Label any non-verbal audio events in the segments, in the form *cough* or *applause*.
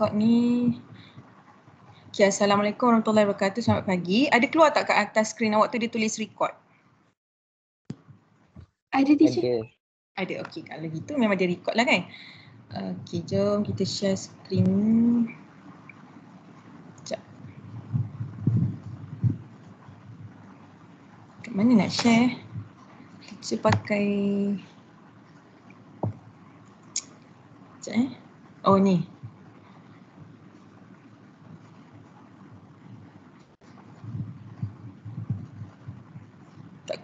Kod ni. Okay, Assalamualaikum warahmatullahi wabarakatuh. Selamat pagi. Ada keluar tak kat atas skrin awak tu dia tulis record? Ada DJ. Ada. Ada. Okey, kalau gitu memang dia record lah kan. Okay, jom kita share skrin. Sekejap. Kat mana nak share? Kita pakai... Sekejap eh. Oh ni.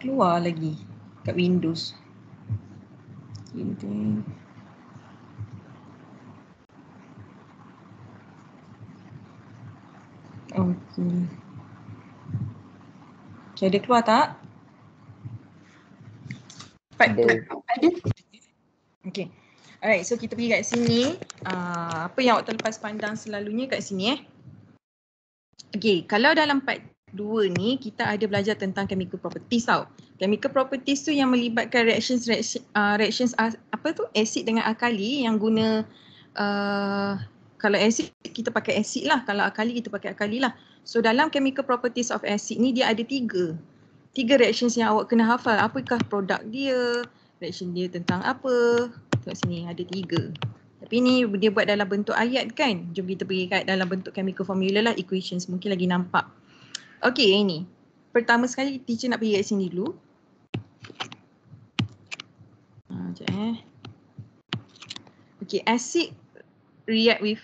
keluar lagi kat Windows. Ini. Okey. Okay, ada keluar tak? Ada. Ada. Okey. Alright, so kita pergi kat sini. Uh, apa yang awak terlepas pandang selalunya kat sini eh? Okey, kalau dalam part Dua ni kita ada belajar tentang chemical properties tau. Chemical properties tu yang melibatkan reactions reactions, uh, reactions apa tu asid dengan alkali yang guna uh, kalau asid kita pakai asid lah kalau alkali kita pakai alkali lah. So dalam chemical properties of acid ni dia ada tiga tiga reactions yang awak kena hafal. Apakah produk dia? Reaction dia tentang apa? Tengok sini ada tiga. Tapi ni dia buat dalam bentuk ayat kan? Jom kita pergi kat dalam bentuk chemical formula lah. Equations mungkin lagi nampak. Okey, ini. Pertama sekali, teacher nak pergi kat sini dulu. Ha, sekejap eh. Okey, acid react with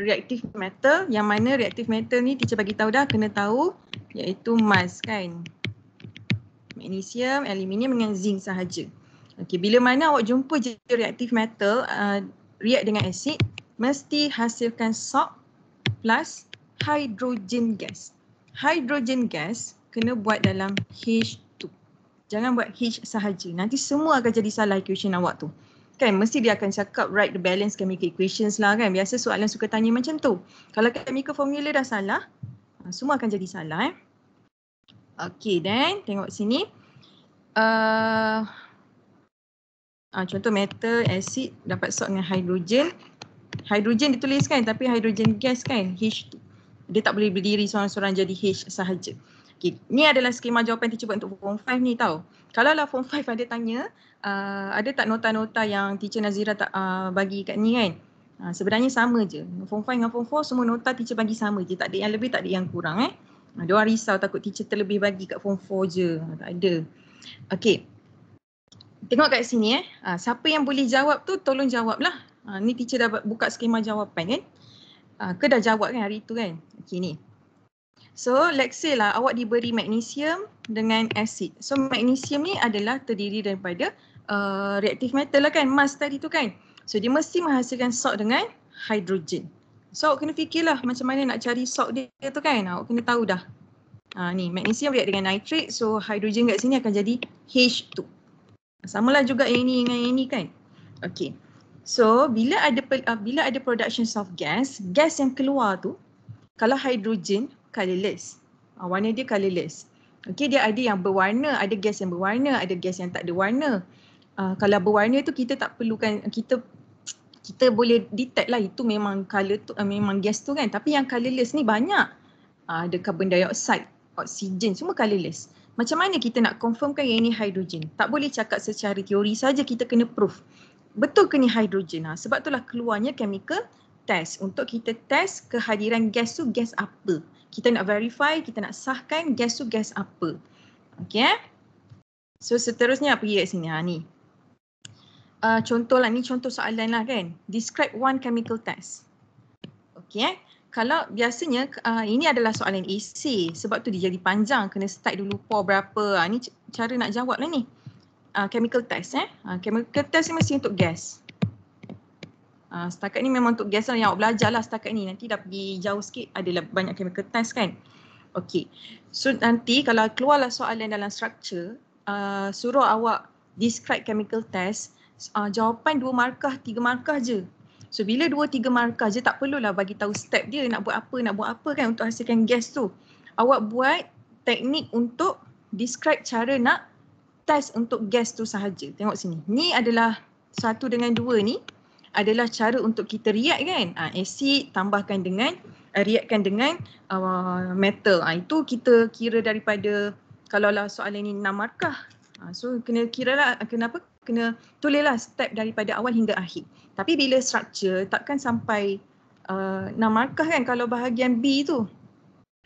reactive metal. Yang mana reactive metal ni teacher bagi tahu dah, kena tahu iaitu mas kan. Magnesium, aluminium dengan zinc sahaja. Okey, bila mana awak jumpa je reactive metal uh, react dengan acid, mesti hasilkan SOC plus hydrogen gas hydrogen gas kena buat dalam H2. Jangan buat H sahaja. Nanti semua akan jadi salah equation awak tu. Kan mesti dia akan cakap write the balance chemical equations lah kan. Biasa soalan suka tanya macam tu. Kalau chemical formula dah salah, ah, semua akan jadi salah eh. Okay then tengok sini. Uh, uh, contoh metal, acid dapat sok dengan Hidrogen ditulis dituliskan tapi hidrogen gas kan H2 dia tak boleh berdiri seorang-seorang jadi H sahaja. Okay. Ni adalah skema jawapan teacher buat untuk form 5 ni tau. Kalau lah form 5 ada tanya, uh, ada tak nota-nota yang teacher Nazira tak uh, bagi kat ni kan? Uh, sebenarnya sama je. Form 5 dengan form 4 semua nota teacher bagi sama je. Tak ada yang lebih, tak ada yang kurang eh. Uh, Diorang risau takut teacher terlebih bagi kat form 4 je. Uh, tak ada. Okay. Tengok kat sini eh. Uh, siapa yang boleh jawab tu tolong jawablah. Uh, ni teacher dah buka skema jawapan kan. Eh? Ha, ke dah jawab kan hari tu kan? Okey ni. So let's say lah awak diberi magnesium dengan asid. So magnesium ni adalah terdiri daripada uh, eh, reaktif metal lah kan, mas tadi tu kan. So dia mesti menghasilkan salt dengan hidrogen. So awak kena fikirlah macam mana nak cari salt dia tu kan. Awak kena tahu dah. Ha, ni magnesium react dengan nitrate. So hidrogen kat sini akan jadi H2. Samalah juga yang ini dengan yang ini kan. Okay. So bila ada uh, bila ada production of gas, gas yang keluar tu kalau hidrogen colorless. Uh, ah, warna dia colorless. Okey dia ada yang berwarna, ada gas yang berwarna, ada gas yang tak ada warna. Uh, kalau berwarna tu kita tak perlukan kita kita boleh detect lah itu memang color tu uh, memang gas tu kan. Tapi yang colorless ni banyak. Uh, ada carbon dioxide, oksigen semua colorless. Macam mana kita nak confirmkan yang ini hidrogen? Tak boleh cakap secara teori saja kita kena proof betul ke ni hidrogen? Ha? Sebab itulah keluarnya chemical test. Untuk kita test kehadiran gas tu gas apa. Kita nak verify, kita nak sahkan gas tu gas apa. Okay. Eh? So seterusnya pergi kat sini. Ha? Ni. Uh, ah, contohlah, ni contoh soalan lah kan. Describe one chemical test. Okay. Eh? Kalau biasanya uh, ini adalah soalan AC. Sebab tu dia jadi panjang. Kena start dulu power berapa. Ha? Ni cara nak jawab lah ni. Ah, chemical test. Eh. Uh, chemical test ni mesti untuk gas. Uh, setakat ni memang untuk gas lah yang awak belajar lah setakat ni. Nanti dah pergi jauh sikit adalah banyak chemical test kan. Okay. So nanti kalau keluarlah soalan dalam structure, uh, suruh awak describe chemical test, uh, jawapan dua markah, tiga markah je. So bila dua tiga markah je tak perlulah bagi tahu step dia nak buat apa, nak buat apa kan untuk hasilkan gas tu. Awak buat teknik untuk describe cara nak test untuk gas tu sahaja. Tengok sini. Ni adalah satu dengan dua ni adalah cara untuk kita react kan. Ha, acid tambahkan dengan eh, reactkan dengan uh, metal. Ha, itu kita kira daripada kalau lah soalan ni enam markah. Ha, so kena kira lah kenapa kena tulislah step daripada awal hingga akhir. Tapi bila structure takkan sampai uh, markah kan kalau bahagian B tu.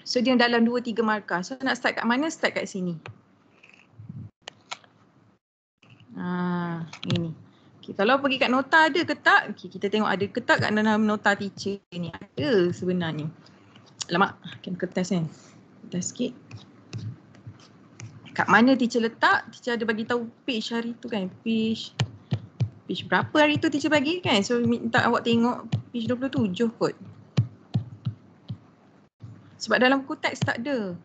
So dia dalam dua tiga markah. So nak start kat mana? Start kat sini. Ah, ini. Okay, kalau pergi kat nota ada ke tak? Okay, kita tengok ada ke tak kat dalam nota teacher ni. Ada sebenarnya. Alamak, kena kertas kan. Kertas sikit. Kat mana teacher letak? Teacher ada bagi tahu page hari tu kan. Page, page berapa hari tu teacher bagi kan? So minta awak tengok page 27 kot. Sebab dalam kotak tak ada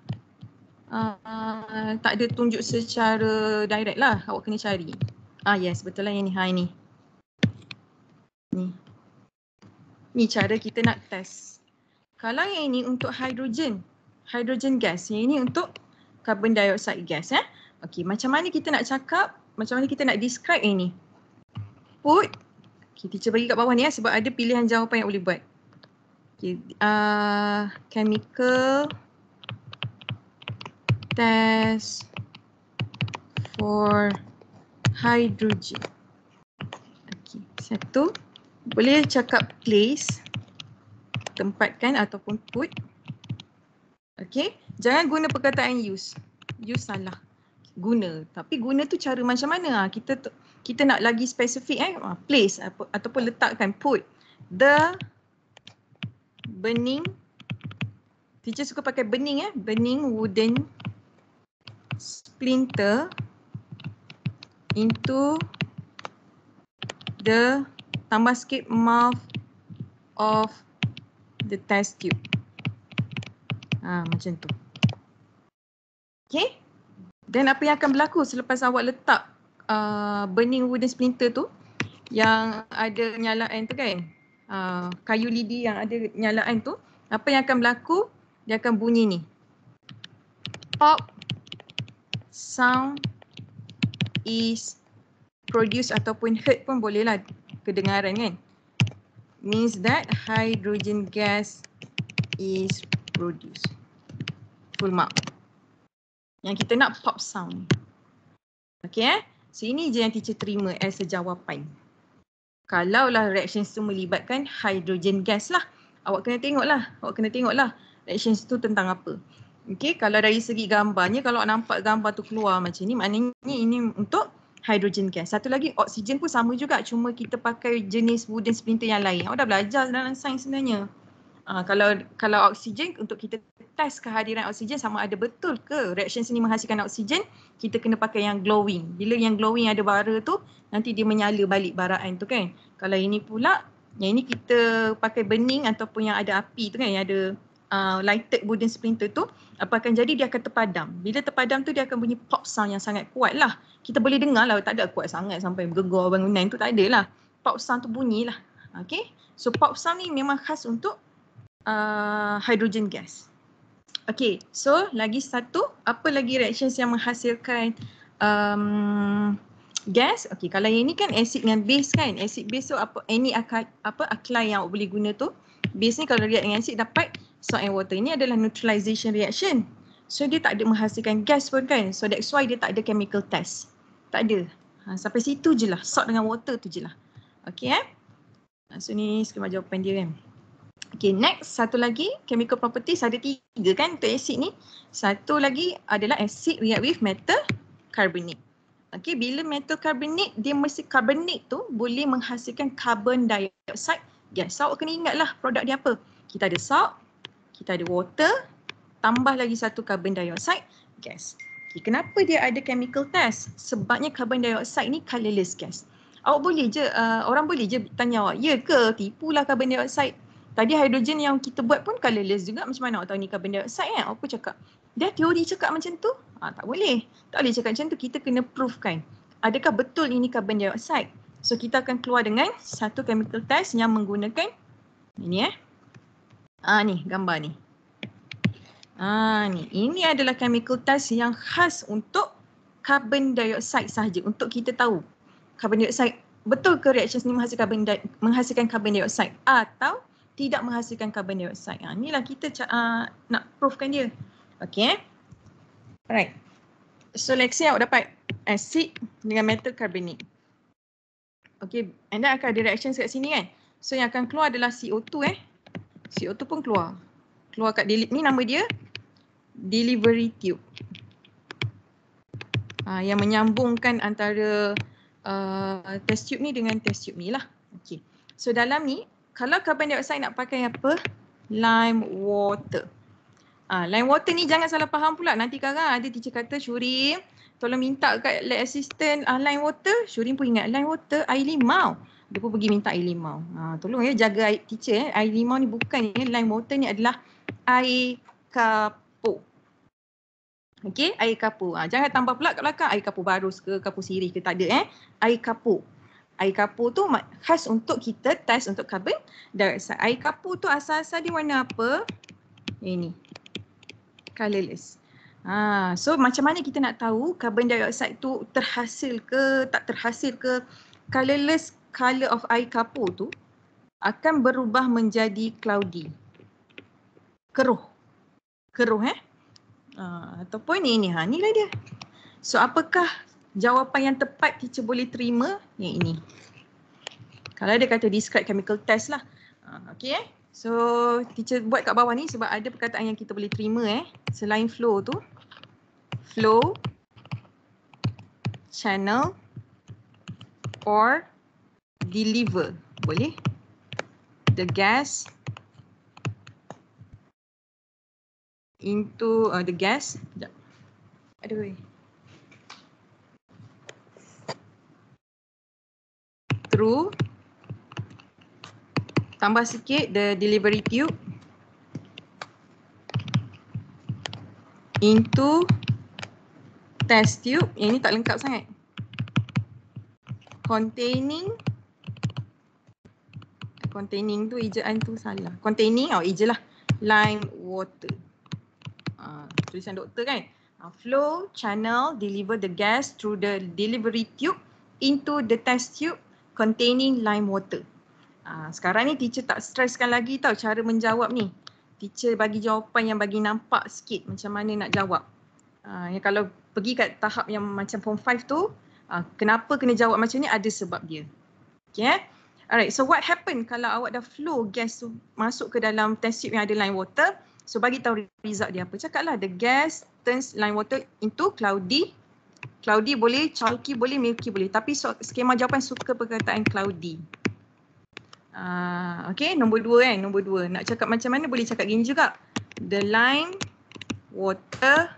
uh, tak ada tunjuk secara direct lah awak kena cari. Ah yes, betul lah yang ni. Ha ini. Ni. Ni cara kita nak test. Kalau yang ini untuk hidrogen, hidrogen gas. Yang ini untuk carbon dioxide gas eh. Okey, macam mana kita nak cakap? Macam mana kita nak describe yang ini? Put Okay, teacher bagi kat bawah ni ya, sebab ada pilihan jawapan yang boleh buat. Okay, uh, ah, chemical test for hydrogen. Okay, satu. Boleh cakap place, tempatkan ataupun put. Okay, jangan guna perkataan use. Use salah. Guna. Tapi guna tu cara macam mana? Ah, kita kita nak lagi spesifik eh. Ah, place ataupun letakkan put. The burning. Teacher suka pakai burning eh. Burning wooden splinter into the tambah sikit mouth of the test tube. Ha, macam tu. Okay. Then apa yang akan berlaku selepas awak letak uh, burning wooden splinter tu yang ada nyalaan tu kan. Uh, kayu lidi yang ada nyalaan tu. Apa yang akan berlaku dia akan bunyi ni. Pop sound is produced ataupun heard pun bolehlah kedengaran kan. Means that hydrogen gas is produced. Full mark. Yang kita nak pop sound. Okay eh. So ini je yang teacher terima as a jawapan. Kalaulah reaction tu melibatkan hydrogen gas lah. Awak kena tengok lah. Awak kena tengok lah reaction tu tentang apa. Okey, kalau dari segi gambarnya, kalau nampak gambar tu keluar macam ni, maknanya ini untuk hidrogen gas. Satu lagi, oksigen pun sama juga, cuma kita pakai jenis wooden splinter yang lain. Awak dah belajar dalam sains sebenarnya. Uh, kalau kalau oksigen, untuk kita test kehadiran oksigen sama ada betul ke reaction sini menghasilkan oksigen, kita kena pakai yang glowing. Bila yang glowing ada bara tu, nanti dia menyala balik baraan tu kan. Kalau ini pula, yang ini kita pakai bening ataupun yang ada api tu kan, yang ada uh, lighted wooden splinter tu apa akan jadi dia akan terpadam. Bila terpadam tu dia akan bunyi pop sound yang sangat kuat lah. Kita boleh dengar lah tak ada kuat sangat sampai gegar bangunan tu tak ada lah. Pop sound tu bunyi lah. Okay. So pop sound ni memang khas untuk uh, hydrogen gas. Okay. So lagi satu. Apa lagi reactions yang menghasilkan um, gas. Okay, kalau yang ini kan acid dengan base kan. Acid base tu apa any akai, apa alkali yang awak boleh guna tu. Base ni kalau react dengan acid dapat salt and water ini adalah neutralization reaction. So dia tak ada menghasilkan gas pun kan. So that's why dia tak ada chemical test. Tak ada. Ha, sampai situ je lah. Salt dengan water tu je lah. Okay eh. Ha, so ni skema jawapan dia kan. Okay next satu lagi chemical properties ada tiga kan untuk acid ni. Satu lagi adalah acid react with metal carbonate. Okay bila metal carbonate dia mesti carbonate tu boleh menghasilkan carbon dioxide gas. Yeah, so kena ingat lah produk dia apa. Kita ada salt, kita ada water, tambah lagi satu carbon dioxide, gas. Okay, kenapa dia ada chemical test? Sebabnya carbon dioxide ni colorless gas. Awak boleh je, uh, orang boleh je tanya awak, ya ke tipulah carbon dioxide? Tadi hidrogen yang kita buat pun colorless juga macam mana awak tahu ni carbon dioxide kan? Eh? Awak pun cakap, dia teori cakap macam tu? Ha, tak boleh. Tak boleh cakap macam tu, kita kena proofkan. Adakah betul ini carbon dioxide? So kita akan keluar dengan satu chemical test yang menggunakan ini eh, Ah ni gambar ni. Ah ni ini adalah chemical test yang khas untuk carbon dioxide sahaja untuk kita tahu carbon dioxide betul ke reaction ni menghasilkan carbon di, menghasilkan carbon dioxide atau tidak menghasilkan carbon dioxide. Ah inilah kita uh, nak proofkan dia. Okay, eh? Alright. So let's see awak dapat acid dengan metal carbonic. Okey, anda akan ada reaction kat sini kan? So yang akan keluar adalah CO2 eh. CO2 pun keluar. Keluar kat delete ni nama dia delivery tube. Ha, yang menyambungkan antara uh, test tube ni dengan test tube ni lah. Okay. So dalam ni, kalau carbon dioxide nak pakai apa? Lime water. Ha, lime water ni jangan salah faham pula. Nanti sekarang ada teacher kata Syurim, tolong minta kat lab assistant uh, lime water. Syurim pun ingat lime water air limau dia pun pergi minta air limau. Ha, tolong ya jaga air teacher eh. Air limau ni bukan ya. Lime water ni adalah air kapur. Okey, air kapur. Ha, jangan tambah pula kat belakang air kapur barus ke kapur sirih ke tak ada eh. Air kapur. Air kapur tu khas untuk kita test untuk carbon dioxide. Air kapur tu asal-asal dia warna apa? Ini. Colorless. Ha, so macam mana kita nak tahu carbon dioxide tu terhasil ke tak terhasil ke colorless color of air kapur tu akan berubah menjadi cloudy. Keruh. Keruh eh. Uh, ah, ataupun ni, ni ha. Ni lah dia. So apakah jawapan yang tepat teacher boleh terima? Yang ini. Kalau dia kata describe chemical test lah. Uh, ah, okay eh. So teacher buat kat bawah ni sebab ada perkataan yang kita boleh terima eh. Selain flow tu. Flow. Channel. Or. Or deliver boleh the gas into uh, the gas sekejap aduh eh. through tambah sikit the delivery tube into test tube yang ni tak lengkap sangat containing containing tu ejaan tu salah. Containing tau oh, eja lah. Lime water. Uh, tulisan doktor kan. Uh, flow channel deliver the gas through the delivery tube into the test tube containing lime water. Uh, sekarang ni teacher tak stresskan lagi tau cara menjawab ni. Teacher bagi jawapan yang bagi nampak sikit macam mana nak jawab. Uh, kalau pergi kat tahap yang macam form 5 tu, uh, kenapa kena jawab macam ni ada sebab dia. Okay, eh? Alright, so what happen kalau awak dah flow gas tu masuk ke dalam test tube yang ada line water? So bagi tahu result dia apa? Cakaplah the gas turns line water into cloudy. Cloudy boleh, chalky boleh, milky boleh. Tapi so, skema jawapan suka perkataan cloudy. Uh, okay, nombor dua kan, nombor dua. Nak cakap macam mana boleh cakap gini juga. The line water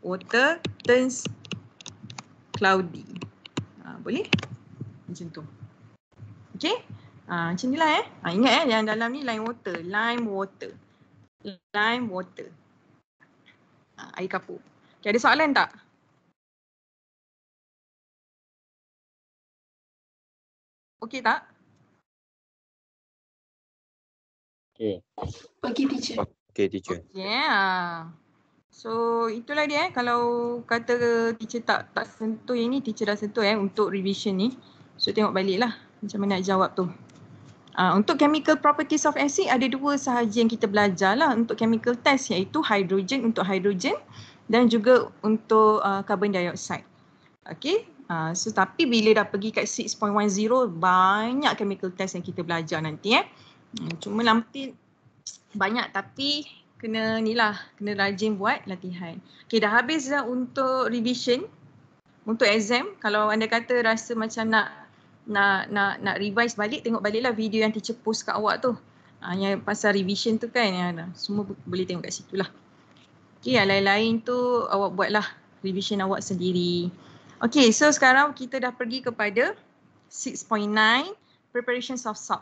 water turns cloudy. Uh, boleh? macam tu. Okay. Ha, ah, macam ni lah eh. Ha, ingat eh yang dalam ni lime water. Lime water. Lime water. Ha, air kapur. Okay, ada soalan tak? okay tak? okay. Okey teacher. okay teacher. Okay, yeah. So itulah dia eh. Kalau kata teacher tak tak sentuh yang ni, teacher dah sentuh eh untuk revision ni. So tengok baliklah macam mana nak jawab tu. Uh, untuk chemical properties of acid ada dua sahaja yang kita belajar lah untuk chemical test iaitu hydrogen untuk hydrogen dan juga untuk uh, carbon dioxide. Okay. Uh, ah, so tapi bila dah pergi kat 6.10 banyak chemical test yang kita belajar nanti eh. Hmm, cuma nanti banyak tapi kena ni lah, kena rajin buat latihan. Okay dah habis dah untuk revision, untuk exam. Kalau anda kata rasa macam nak nak nak nak revise balik tengok baliklah video yang teacher post kat awak tu. Ha, yang pasal revision tu kan ya, semua boleh tengok kat situ lah. Okay, yang lain-lain tu awak buatlah revision awak sendiri. Okay, so sekarang kita dah pergi kepada 6.9 preparations of sub.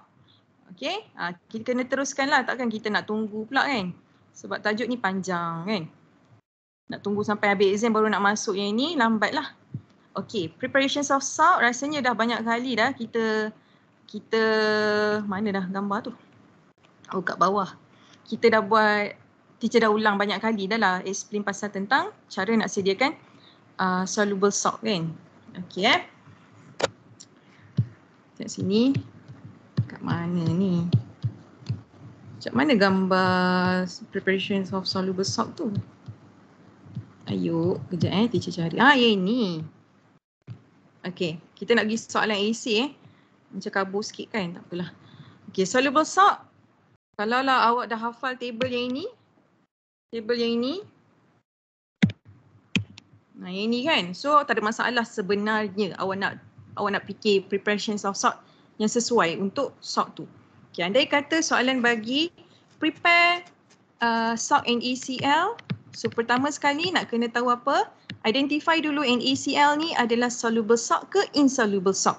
Okay, ha, ah, kita kena teruskan lah takkan kita nak tunggu pula kan. Sebab tajuk ni panjang kan. Nak tunggu sampai habis exam baru nak masuk yang ni lambatlah. lah. Okay, preparations of salt rasanya dah banyak kali dah kita kita mana dah gambar tu? Oh kat bawah. Kita dah buat teacher dah ulang banyak kali dah lah explain pasal tentang cara nak sediakan uh, soluble salt kan. Okay eh. Kat sini. Kat mana ni? Macam mana gambar preparations of soluble salt tu? Ayuh, kejap eh teacher cari. Ah, ya ni. Okay, kita nak pergi soalan AC eh. Macam kabur sikit kan, tak apalah. Okay, soluble salt. Kalau lah awak dah hafal table yang ini. Table yang ini. Nah, yang ini kan. So, tak ada masalah sebenarnya awak nak awak nak fikir preparation of salt yang sesuai untuk salt tu. Okay, andai kata soalan bagi prepare uh, salt and ECL So pertama sekali nak kena tahu apa? Identify dulu NaCl e ni adalah soluble salt ke insoluble salt.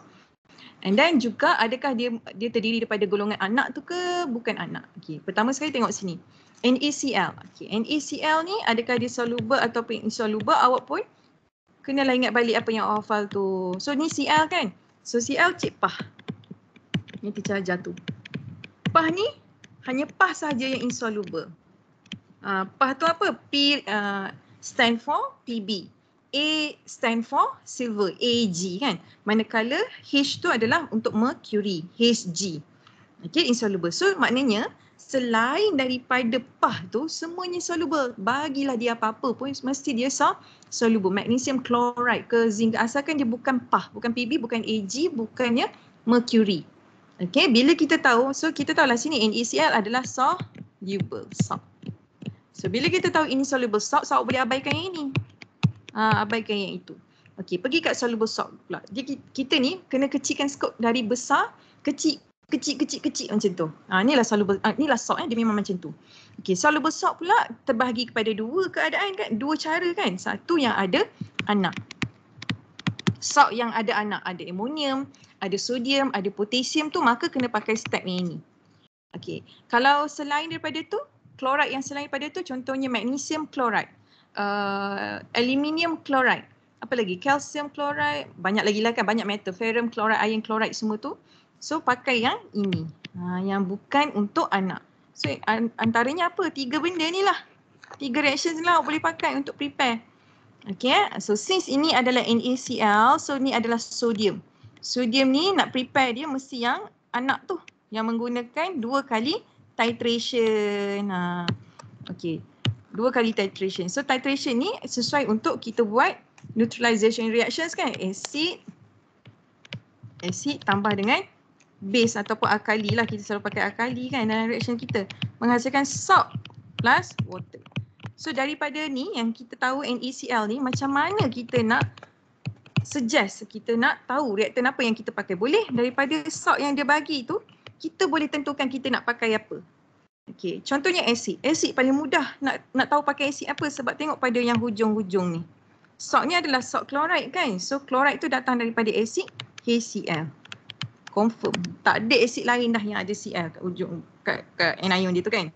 And then juga adakah dia dia terdiri daripada golongan anak tu ke bukan anak. Okay. Pertama sekali tengok sini. NaCl. E okay. NaCl e ni adakah dia soluble ataupun insoluble awak pun kenalah ingat balik apa yang awak tu. So ni Cl kan? So Cl cik pah. Ni teacher jatuh. Pah ni hanya pah saja yang insoluble. Uh, PAH tu apa? P uh, stand for PB. A stand for silver, AG kan. Manakala H tu adalah untuk mercury, HG. Okay, insoluble. So maknanya selain daripada PAH tu semuanya soluble. Bagilah dia apa-apa pun mesti dia so soluble. Magnesium chloride ke zinc asalkan dia bukan PAH, bukan PB, bukan AG, bukannya mercury. Okay, bila kita tahu, so kita tahu lah sini NaCl adalah soluble. soluble. So bila kita tahu ini soluble salt, boleh abaikan yang ini. Ha, abaikan yang itu. Okey, pergi kat soluble salt pula. Dia, kita ni kena kecilkan skop dari besar, kecil, kecil, kecil, kecil macam tu. Ha, lah soluble, ha, lah salt eh, dia memang macam tu. Okey, soluble salt pula terbahagi kepada dua keadaan kan, dua cara kan. Satu yang ada anak. Salt yang ada anak, ada ammonium, ada sodium, ada potassium tu maka kena pakai step yang ini. Okey, kalau selain daripada tu, klorat yang selain daripada tu contohnya magnesium klorat, uh, aluminium klorat, apa lagi kalsium klorat, banyak lagi lah kan banyak metal, ferrum klorat, iron klorat semua tu. So pakai yang ini, uh, yang bukan untuk anak. So an- antaranya apa? Tiga benda ni lah. Tiga reaction ni lah boleh pakai untuk prepare. Okay, eh? so since ini adalah NaCl, so ni adalah sodium. Sodium ni nak prepare dia mesti yang anak tu yang menggunakan dua kali titration. Ha. Okey. Dua kali titration. So titration ni sesuai untuk kita buat neutralization reactions kan. Acid. Acid tambah dengan base ataupun alkali lah. Kita selalu pakai alkali kan dalam reaction kita. Menghasilkan salt plus water. So daripada ni yang kita tahu NaCl e ni macam mana kita nak suggest kita nak tahu reaktan apa yang kita pakai. Boleh daripada salt yang dia bagi tu kita boleh tentukan kita nak pakai apa. Okey, contohnya asid. Asid paling mudah nak nak tahu pakai asid apa sebab tengok pada yang hujung-hujung ni. Salt ni adalah sok chloride kan? So chloride tu datang daripada asid KCl. Confirm. Tak ada asid lain dah yang ada Cl kat hujung kat, kat anion dia tu kan?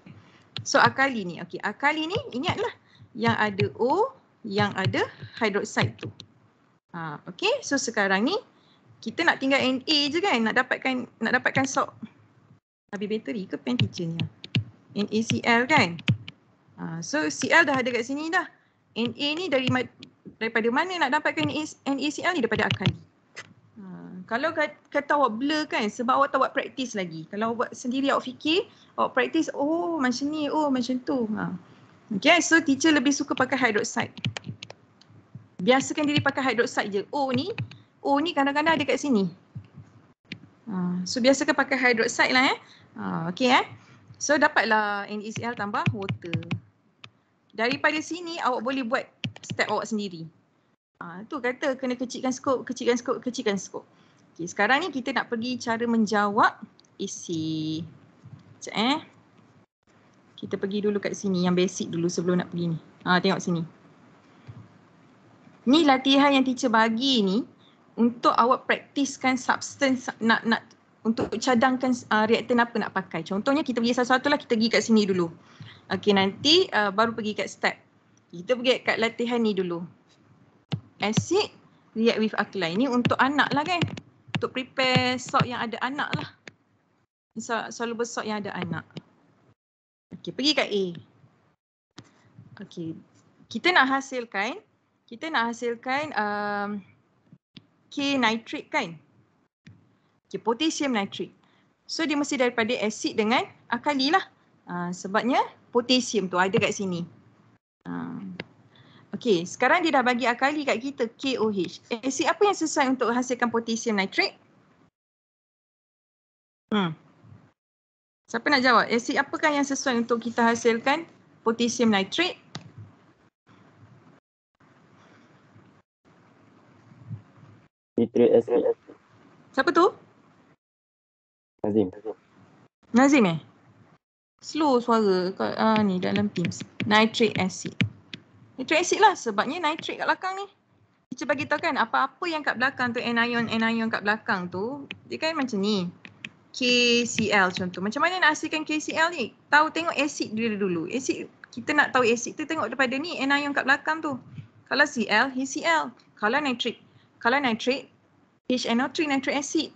So alkali ni. Okey, alkali ni ingatlah yang ada O yang ada hydroxide tu. Ha, okey. So sekarang ni kita nak tinggal NA je kan nak dapatkan nak dapatkan sok habis bateri ke pen teacher ni NA CL kan uh, so CL dah ada kat sini dah NA ni dari daripada mana nak dapatkan NA CL ni daripada akali ha, kalau kata awak blur kan sebab awak tak buat practice lagi. Kalau buat sendiri awak fikir, awak practice, oh macam ni, oh macam tu. Ha. Okay, so teacher lebih suka pakai hydroxide. Biasakan diri pakai hydroxide je. O oh, ni, O oh, ni kadang-kadang ada kat sini. Ha, so biasakan pakai hydroxide lah eh. Ha, okay eh. So dapatlah NaCl tambah water. Daripada sini awak boleh buat step awak sendiri. Ha, tu kata kena kecilkan skop, kecilkan skop, kecilkan skop. Okay, sekarang ni kita nak pergi cara menjawab isi. Sekejap eh. Kita pergi dulu kat sini yang basic dulu sebelum nak pergi ni. Ha, tengok sini. Ni latihan yang teacher bagi ni untuk awak praktiskan substance nak nak untuk cadangkan uh, reaktan apa nak pakai. Contohnya kita pergi satu-satu lah kita pergi kat sini dulu. Okey nanti uh, baru pergi kat step. Kita pergi kat latihan ni dulu. Acid react with alkali ni untuk anak lah kan. Untuk prepare salt yang ada anak lah. Selalu besok yang ada anak. Okey pergi kat A. Okey. Kita nak hasilkan, kita nak hasilkan um, K nitrate kan? K potassium nitrate. So dia mesti daripada asid dengan alkali lah. Uh, sebabnya potassium tu ada kat sini. Uh, ah, okay, sekarang dia dah bagi alkali kat kita KOH. Asid apa yang sesuai untuk hasilkan potassium nitrate? Hmm. Siapa nak jawab? Asid apakah yang sesuai untuk kita hasilkan potassium nitrate? Mitra SP. Siapa tu? Nazim. Nazim eh? Slow suara kat ah, ni dalam Teams. Nitric acid. Nitric acid lah sebabnya nitric kat belakang ni. Teacher bagi tahu kan apa-apa yang kat belakang tu anion anion kat belakang tu dia kan macam ni. KCl contoh. Macam mana nak hasilkan KCl ni? Tahu tengok acid dulu dulu. Acid kita nak tahu acid tu tengok daripada ni anion kat belakang tu. Kalau Cl, HCl. Kalau nitric, kalau nitrate HNO3 nitric acid.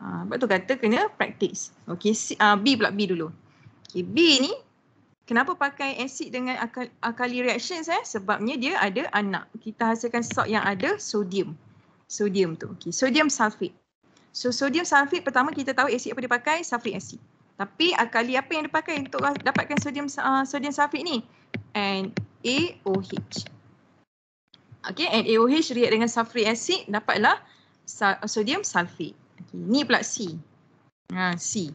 Ah, sebab uh, tu kata kena praktis. Okay, uh, ah, B pula B dulu. Okay, B ni kenapa pakai acid dengan alkali reactions eh? Sebabnya dia ada anak. Kita hasilkan salt yang ada sodium. Sodium tu. Okay, sodium sulfate. So sodium sulfate pertama kita tahu asid apa dia pakai? Sulfuric acid. Tapi alkali apa yang dia pakai untuk dapatkan sodium uh, sodium sulfate ni? NaOH. Okay, Okey, NaOH react dengan sulfuric acid dapatlah uh, sodium sulfate. Okay, ni pula C. Ha, C.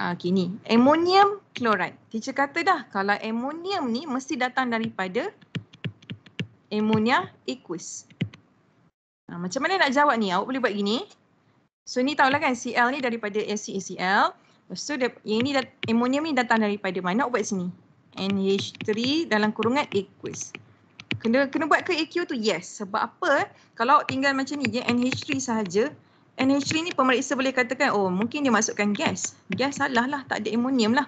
Ha, Okey ni, ammonium chloride. Teacher kata dah kalau ammonium ni mesti datang daripada ammonia aqueous. Ha, macam mana nak jawab ni? Awak boleh buat gini. So ni tahulah kan Cl ni daripada acid Cl. So dia, yang ni ammonium ni datang daripada mana? Awak buat sini. NH3 dalam kurungan aqueous. Kena kena buat ke AQ tu? Yes. Sebab apa? Kalau tinggal macam ni je NH3 sahaja, NH3 ni pemeriksa boleh katakan, oh mungkin dia masukkan gas. Gas salah lah, tak ada ammonium lah.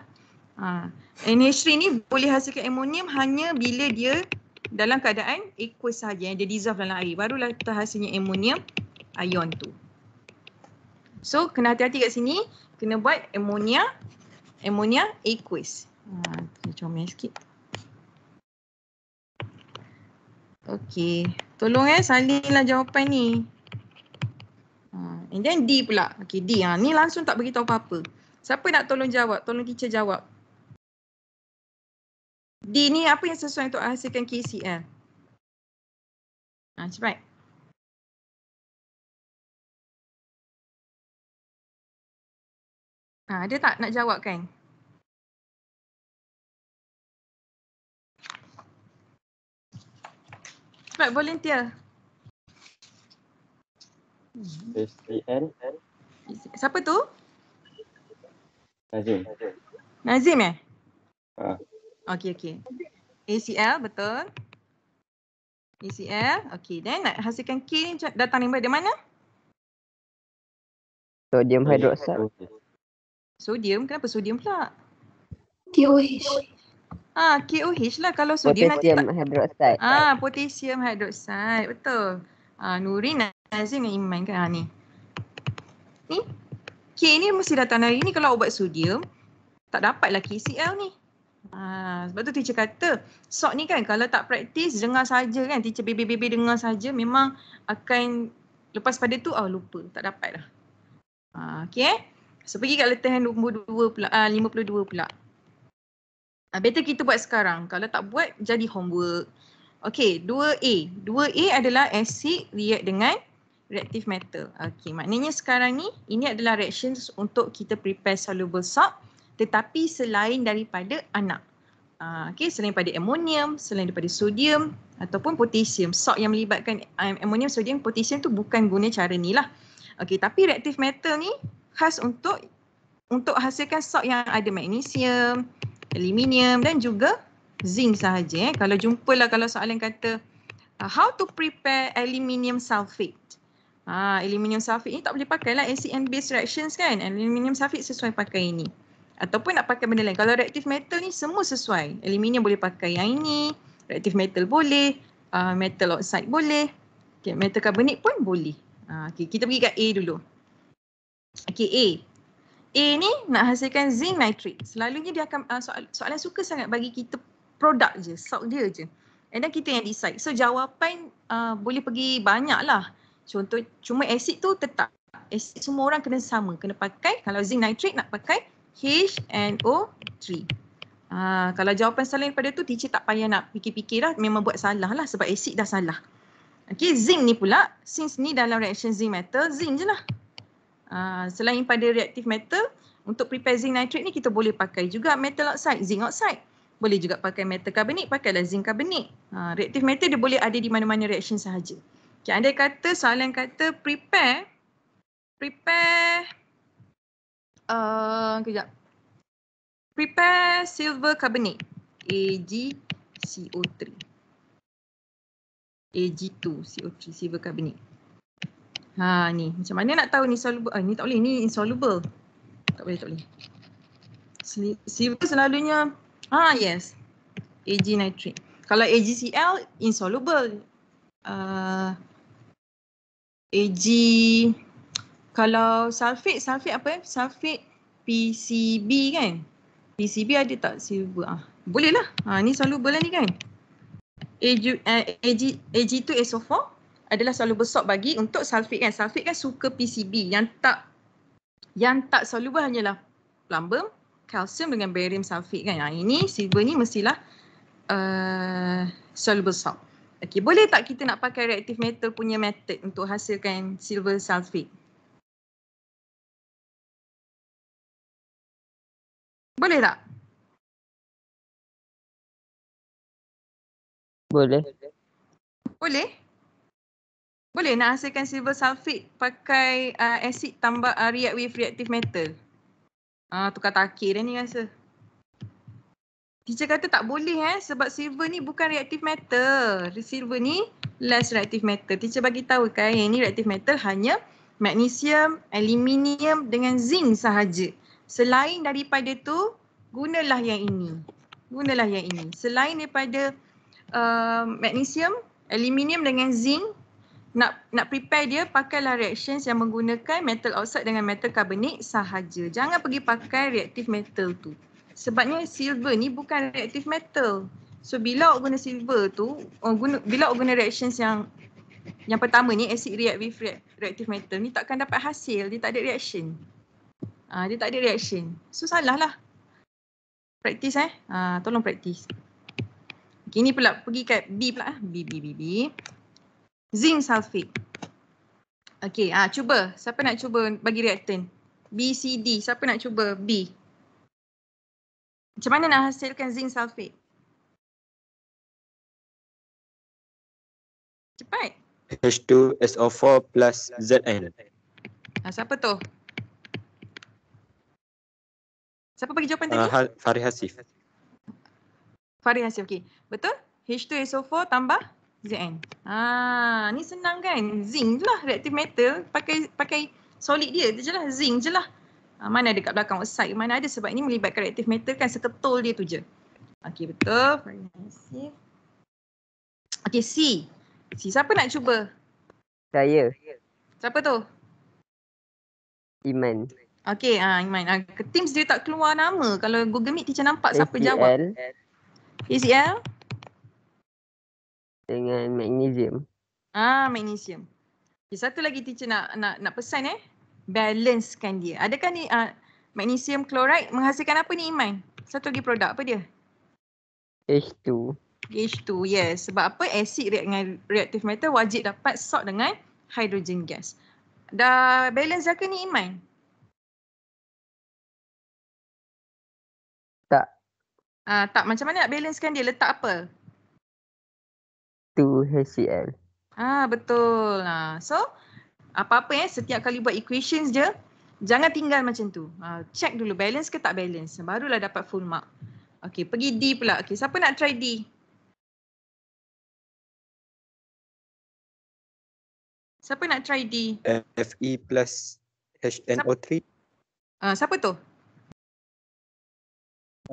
Ha. NH3 ni boleh hasilkan ammonium hanya bila dia dalam keadaan aqueous sahaja, yang dia dissolve dalam air. Barulah terhasilnya ammonium ion tu. So kena hati-hati kat sini, kena buat ammonia, ammonia aqueous. Ha, comel sikit. Okey. Tolong eh salinlah jawapan ni. Ha, and then D pula. Okey D. Ha. Ni langsung tak beritahu apa-apa. Siapa nak tolong jawab? Tolong teacher jawab. D ni apa yang sesuai untuk hasilkan KCL? Ha, cepat. Ha, ada tak nak jawab kan? Sebab volunteer. S A N N Siapa tu? Nazim. Nazim eh? Ha. Okey, okey. ACL, betul. ACL, okey. Then nak hasilkan K ni datang ni dari mana? Sodium hidroksida. Sodium? Kenapa sodium pula? DOH. Ah, ha, KOH lah kalau sodium potassium nanti. Potassium hydroxide. Ah, ha, potassium hydroxide. Betul. Ah, ha, Nurin Nazim dengan Iman kan ha, ni. Ni. K ni mesti datang hari ni kalau ubat sodium tak dapat dapatlah KCL ni. Ah, sebab tu teacher kata, sok ni kan kalau tak praktis dengar saja kan, teacher bebe-bebe dengar saja memang akan lepas pada tu ah oh, lupa, tak dapatlah. Ah, Okay, okey. Eh? So pergi kat letter hand pula, ah, 52 pula. Uh, better kita buat sekarang. Kalau tak buat, jadi homework. Okay, 2A. 2A adalah acid react dengan reactive metal. Okay, maknanya sekarang ni, ini adalah reactions untuk kita prepare soluble salt tetapi selain daripada anak. Uh, okay, selain daripada ammonium, selain daripada sodium ataupun potassium. Salt yang melibatkan um, ammonium, sodium, potassium tu bukan guna cara ni lah. Okay, tapi reactive metal ni khas untuk untuk hasilkan salt yang ada magnesium, aluminium dan juga zinc sahaja. Eh. Kalau jumpalah kalau soalan kata uh, how to prepare aluminium sulfate. Ha, aluminium sulfate ni tak boleh pakai lah acid and base reactions kan. Aluminium sulfate sesuai pakai ini. Ataupun nak pakai benda lain. Kalau reactive metal ni semua sesuai. Aluminium boleh pakai yang ini. Reactive metal boleh. Uh, metal oxide boleh. Okay, metal carbonate pun boleh. Uh, okay, kita pergi kat A dulu. Okay, A. A ni nak hasilkan zinc nitrate. Selalunya dia akan uh, soal, soalan suka sangat bagi kita produk je, salt dia je. And then kita yang decide. So jawapan uh, boleh pergi banyak lah. Contoh, cuma asid tu tetap. Asid semua orang kena sama. Kena pakai, kalau zinc nitrate nak pakai HNO3. Uh, ah, kalau jawapan salah daripada tu, teacher tak payah nak fikir-fikir lah. Memang buat salah lah sebab asid dah salah. Okay, zinc ni pula. Since ni dalam reaction zinc metal, zinc je lah. Ah, selain pada reaktif metal, untuk prepare zinc nitrate ni kita boleh pakai juga metal oxide, zinc oxide. Boleh juga pakai metal karbonik, pakailah zinc karbonik. Ha, ah, reactive metal dia boleh ada di mana-mana reaction sahaja. Okay, anda kata, soalan kata prepare, prepare, uh, kejap. Prepare silver carbonate, AgCO3. Ag2CO3, silver carbonate. Ha ni, macam mana nak tahu ni soluble? Ah ni tak boleh, ni insoluble. Tak boleh, tak boleh. Silver selalunya ha ah, yes. Ag nitrate. Kalau AgCl insoluble. Uh, Ag kalau sulfate, sulfate apa eh? Sulfate PCB kan? PCB ada tak silver? Ah, bolehlah. Ha ah, ni soluble lah ni kan? Ag Ag Ag2SO4 adalah selalu besok bagi untuk sulfate kan. Sulfate kan suka PCB yang tak yang tak soluble hanyalah plumbum, kalsium dengan barium sulfate kan. Yang ha, ini silver ni mestilah uh, soluble besar. Okey, boleh tak kita nak pakai reactive metal punya method untuk hasilkan silver sulfate? Boleh tak? Boleh. Boleh? Boleh nak hasilkan silver sulfate pakai uh, asid tambah uh, react with reactive metal. Uh, tukar takir dia ni rasa. Teacher kata tak boleh eh sebab silver ni bukan reactive metal. Silver ni less reactive metal. Teacher bagi tahu kan yang ni reactive metal hanya magnesium, aluminium dengan zinc sahaja. Selain daripada tu, gunalah yang ini. Gunalah yang ini. Selain daripada uh, magnesium, aluminium dengan zinc, nak nak prepare dia pakailah reactions yang menggunakan metal oxide dengan metal carbonate sahaja. Jangan pergi pakai reaktif metal tu. Sebabnya silver ni bukan reaktif metal. So bila awak guna silver tu, oh, guna, bila awak guna reactions yang yang pertama ni acid react with reactive metal ni takkan dapat hasil, dia tak ada reaction. Ah ha, dia tak ada reaction. So salah lah. Praktis eh. Ah ha, tolong practice. Okay, ni pula pergi kat B pula. B, B, B, B. Zinc sulfate. Okey, ah cuba. Siapa nak cuba bagi reaktan? B, C, D. Siapa nak cuba? B. Macam mana nak hasilkan zinc sulfate? Cepat. H2SO4 plus ZN. Ah, siapa tu? Siapa bagi jawapan tadi? Uh, ah, Farih Hasif. Farih Hasif, okey. Betul? H2SO4 tambah? Zn. Ah, ni senang kan? Zinc je lah reactive metal. Pakai pakai solid dia tu je lah. Zinc je lah. Ah, mana ada kat belakang oxide, mana ada sebab ini melibatkan reactive metal kan seketul dia tu je. Okey betul. Okey C. C siapa nak cuba? Saya. Siapa tu? Iman. Okey, ah, Iman. Ah, Teams dia tak keluar nama. Kalau Google Meet teacher nampak siapa jawab. ACL. ACL dengan magnesium. Ah, magnesium. Okay, satu lagi teacher nak nak nak pesan eh. Balancekan dia. Adakah ni uh, magnesium chloride menghasilkan apa ni Iman? Satu lagi produk apa dia? H2. H2, yes. Sebab apa? Asid dengan reactive matter wajib dapat sok dengan hydrogen gas. Dah balance dah ke ni Iman? Tak. Ah, uh, tak. Macam mana nak balancekan dia? Letak apa? to HCl. Ah betul. Ah so apa-apa eh setiap kali buat equations je jangan tinggal macam tu. Ah check dulu balance ke tak balance barulah dapat full mark. Okey, pergi D pula. Okey, siapa nak try D? Siapa nak try D? Fe plus HNO3. Ah siapa? Uh, siapa tu?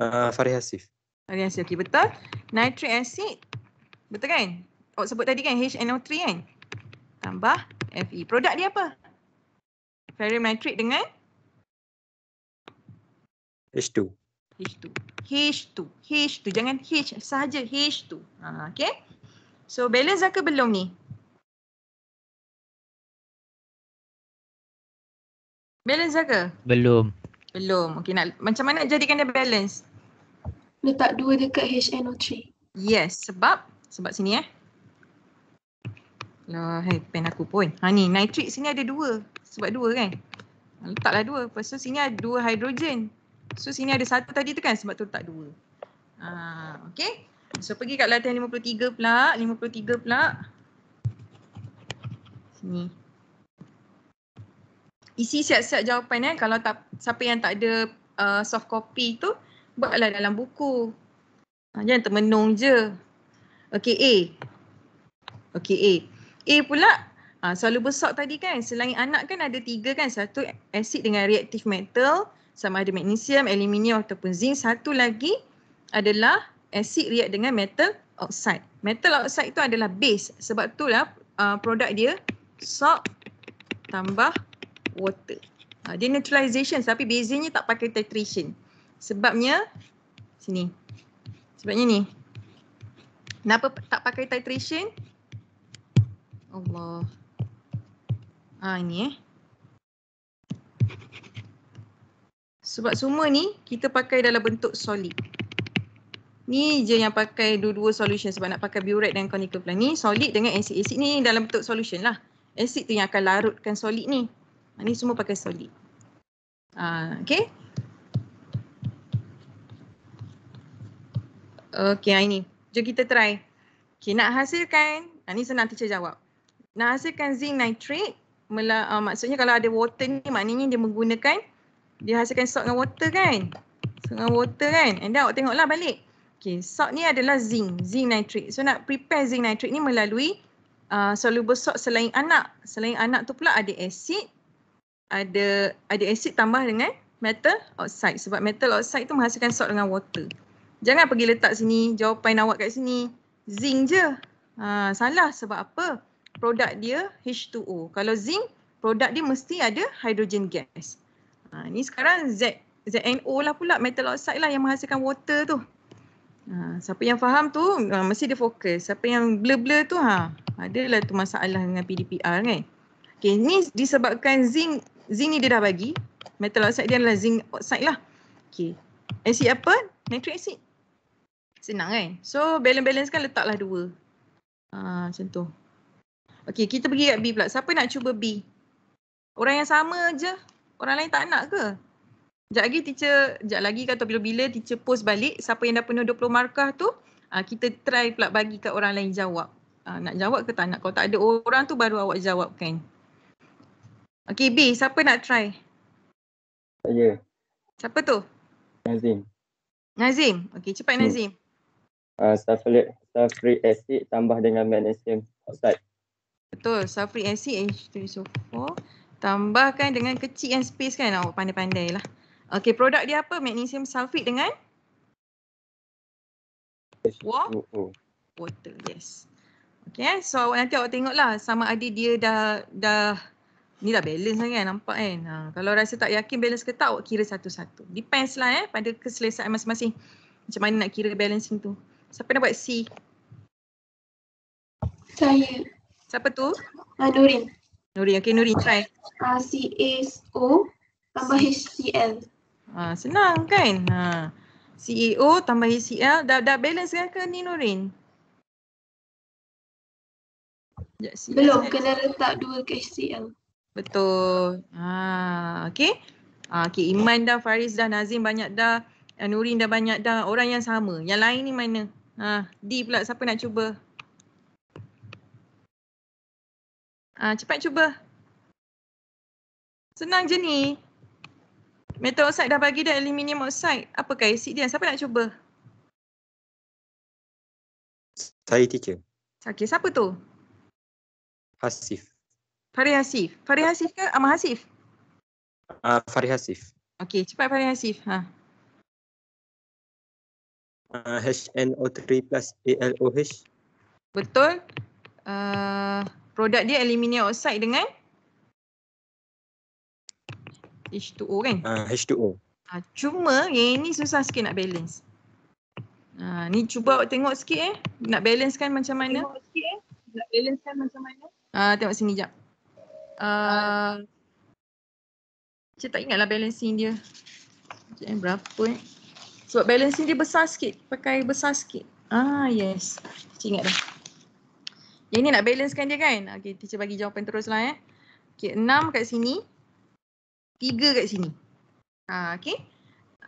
Ah uh, Farih Hasif. Farih Hasif, okey betul. Nitric acid. Betul kan? awak oh, sebut tadi kan HNO3 kan? Tambah Fe. Produk dia apa? Ferrimetric dengan? H2. H2. H2. H2. Jangan H sahaja. H2. Ha, okay. So balance ke belum ni? Balance ke? Belum. Belum. Okay, nak, macam mana nak jadikan dia balance? Letak dua dekat HNO3. Yes. Sebab? Sebab sini eh. Kalau hey, pen aku pun. Ha ni nitrik sini ada dua. Sebab dua kan. Letaklah dua. Lepas tu sini ada dua hidrogen. So sini ada satu tadi tu kan sebab tu letak dua. Ha, okay. So pergi kat latihan 53 pula. 53 pula. Sini. Isi siap-siap jawapan eh. Kalau tak, siapa yang tak ada uh, soft copy tu, buatlah dalam buku. Ha, jangan termenung je. Okay A. Okay A. A pula ha, selalu besok tadi kan selain anak kan ada tiga kan satu asid dengan reaktif metal sama ada magnesium, aluminium ataupun zinc. Satu lagi adalah asid react dengan metal oxide. Metal oxide itu adalah base sebab itulah uh, ah, produk dia salt tambah water. Uh, dia neutralization tapi bezanya tak pakai titration. Sebabnya sini. Sebabnya ni. Kenapa tak pakai titration? Allah. ah ha, ini eh. Sebab semua ni kita pakai dalam bentuk solid. Ni je yang pakai dua-dua solution sebab nak pakai burette dan conical plan. Ni solid dengan acid. Acid ni dalam bentuk solution lah. Acid tu yang akan larutkan solid ni. Ha, ni semua pakai solid. Ah, ha, okay. Okay, ini. Jom kita try. Okay, nak hasilkan. Ha, ni senang teacher jawab hasilkan zinc nitrate mela, uh, maksudnya kalau ada water ni maknanya dia menggunakan dia hasilkan salt dengan water kan salt dengan water kan and then awak tengoklah balik Okay, salt ni adalah zinc zinc nitrate so nak prepare zinc nitrate ni melalui uh, soluble salt selain anak selain anak tu pula ada asid ada ada asid tambah dengan metal oxide sebab metal oxide tu menghasilkan salt dengan water jangan pergi letak sini jawapan awak kat sini zinc je ha, salah sebab apa produk dia H2O. Kalau zinc, produk dia mesti ada hydrogen gas. Ha, ni sekarang Z, ZNO lah pula, metal oxide lah yang menghasilkan water tu. Ha, siapa yang faham tu, ha, mesti dia fokus. Siapa yang blur-blur tu, ha, adalah tu masalah dengan PDPR kan. Okay, ni disebabkan zinc, zinc ni dia dah bagi. Metal oxide dia adalah zinc oxide lah. Okay, acid apa? Nitric acid. Senang kan? So, balance-balance kan letaklah dua. Ha, macam tu. Okey, kita pergi kat B pula. Siapa nak cuba B? Orang yang sama je? Orang lain tak nak ke? Sekejap lagi teacher, sekejap lagi kata bila-bila teacher post balik siapa yang dah penuh 20 markah tu, ah, kita try pula bagi kat orang lain jawab. Ah, nak jawab ke tak nak? Kalau tak ada orang tu baru awak jawab kan? Okey B, siapa nak try? Saya. Siapa tu? Nazim. Nazim? Okey cepat hmm. Nazim. Uh, sulfuric acid tambah dengan magnesium oxide. Betul, sulfuric acid H2SO4 tambahkan dengan kecil yang space kan awak oh, pandai-pandai lah. Okay, produk dia apa? Magnesium sulfate dengan? Water. Oh, oh. Water, yes. Okay, eh, so awak nanti awak tengok lah sama ada dia dah, dah ni dah balance lah kan nampak kan. Ha, kalau rasa tak yakin balance ke tak, awak kira satu-satu. Depends lah eh, pada keselesaan masing-masing. Macam mana nak kira balancing tu. Siapa nak buat C? Saya. Siapa tu? Uh, ah, Nuri, Nurin. Okay, Nuri. try. Uh, ah, C-A-O tambah H-C-L. Uh, ah, senang kan? Uh, ha. C-A-O tambah H-C-L. Dah, dah balance kan ke ni Nurin? Belum, kena letak dua ke HCL. Betul. Ha, okay. Ha, okay, Iman dah, Faris dah, Nazim banyak dah, Nurin dah banyak dah. Orang yang sama. Yang lain ni mana? Ha, D pula, siapa nak cuba? Ha, cepat cuba. Senang je ni. Metal oxide dah bagi dia aluminium oxide. Apakah si dia? Siapa nak cuba? Saya teacher. Okay, siapa tu? Hasif. Farid Hasif. Farid Hasif ke Amah Hasif? Uh, Farid Hasif. Okay, cepat Farid Hasif. Ha. Uh, ah, HNO3 plus ALOH. Betul. Uh, produk dia aluminium oxide dengan H2O kan? Ah uh, H2O. Ha, ah, cuma yang ini susah sikit nak balance. Ha, ni cuba awak tengok sikit eh. Nak balance kan macam mana? Tengok sikit eh. Nak balance kan macam mana? Ah tengok sini jap. Ah uh, Saya tak ingatlah balancing dia. Sekejap eh, berapa eh. Sebab balancing dia besar sikit. Pakai besar sikit. Ah yes. Saya ingat dah. Yang ni nak balancekan dia kan? Okay, teacher bagi jawapan terus lah eh. Okay, enam kat sini. Tiga kat sini. Ha, okay.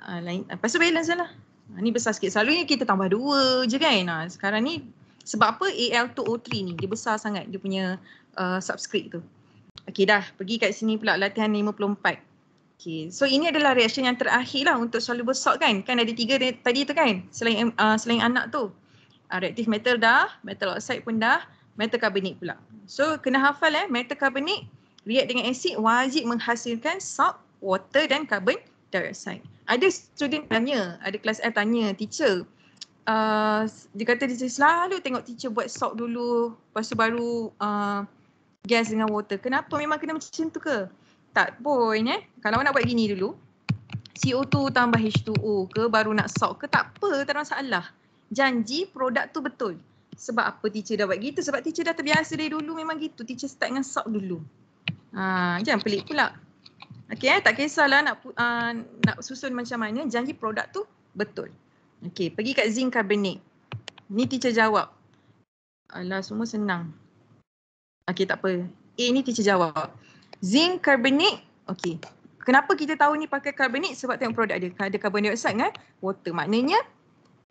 Ha, lain, lepas tu balance lah. Ha, ni besar sikit. Selalunya kita tambah dua je kan? Ha, sekarang ni sebab apa AL2O3 ni? Dia besar sangat dia punya uh, subscript tu. Okay dah, pergi kat sini pula latihan 54. Okay, so ini adalah reaksi yang terakhir lah untuk selalu salt kan? Kan ada tiga tadi tu kan? Selain uh, selain anak tu. Uh, reactive metal dah, metal oxide pun dah metakarbonik pula. So kena hafal eh metakarbonik react dengan asid wajib menghasilkan salt, water dan carbon dioxide. Ada student tanya, ada kelas R tanya teacher Uh, dia kata dia selalu tengok teacher buat salt dulu Lepas tu baru uh, gas dengan water Kenapa memang kena macam tu ke? Tak pun eh Kalau nak buat gini dulu CO2 tambah H2O ke baru nak salt ke tak apa tak ada masalah Janji produk tu betul sebab apa teacher dah buat gitu sebab teacher dah terbiasa dari dulu memang gitu teacher start dengan sub dulu ha, jangan pelik pula okey eh? tak kisahlah nak uh, nak susun macam mana janji produk tu betul okey pergi kat zinc carbonate ni teacher jawab alah semua senang okey tak apa A ni teacher jawab zinc carbonate okey Kenapa kita tahu ni pakai karbonik? Sebab tengok produk dia. Ada carbon dioxide kan? Water. Maknanya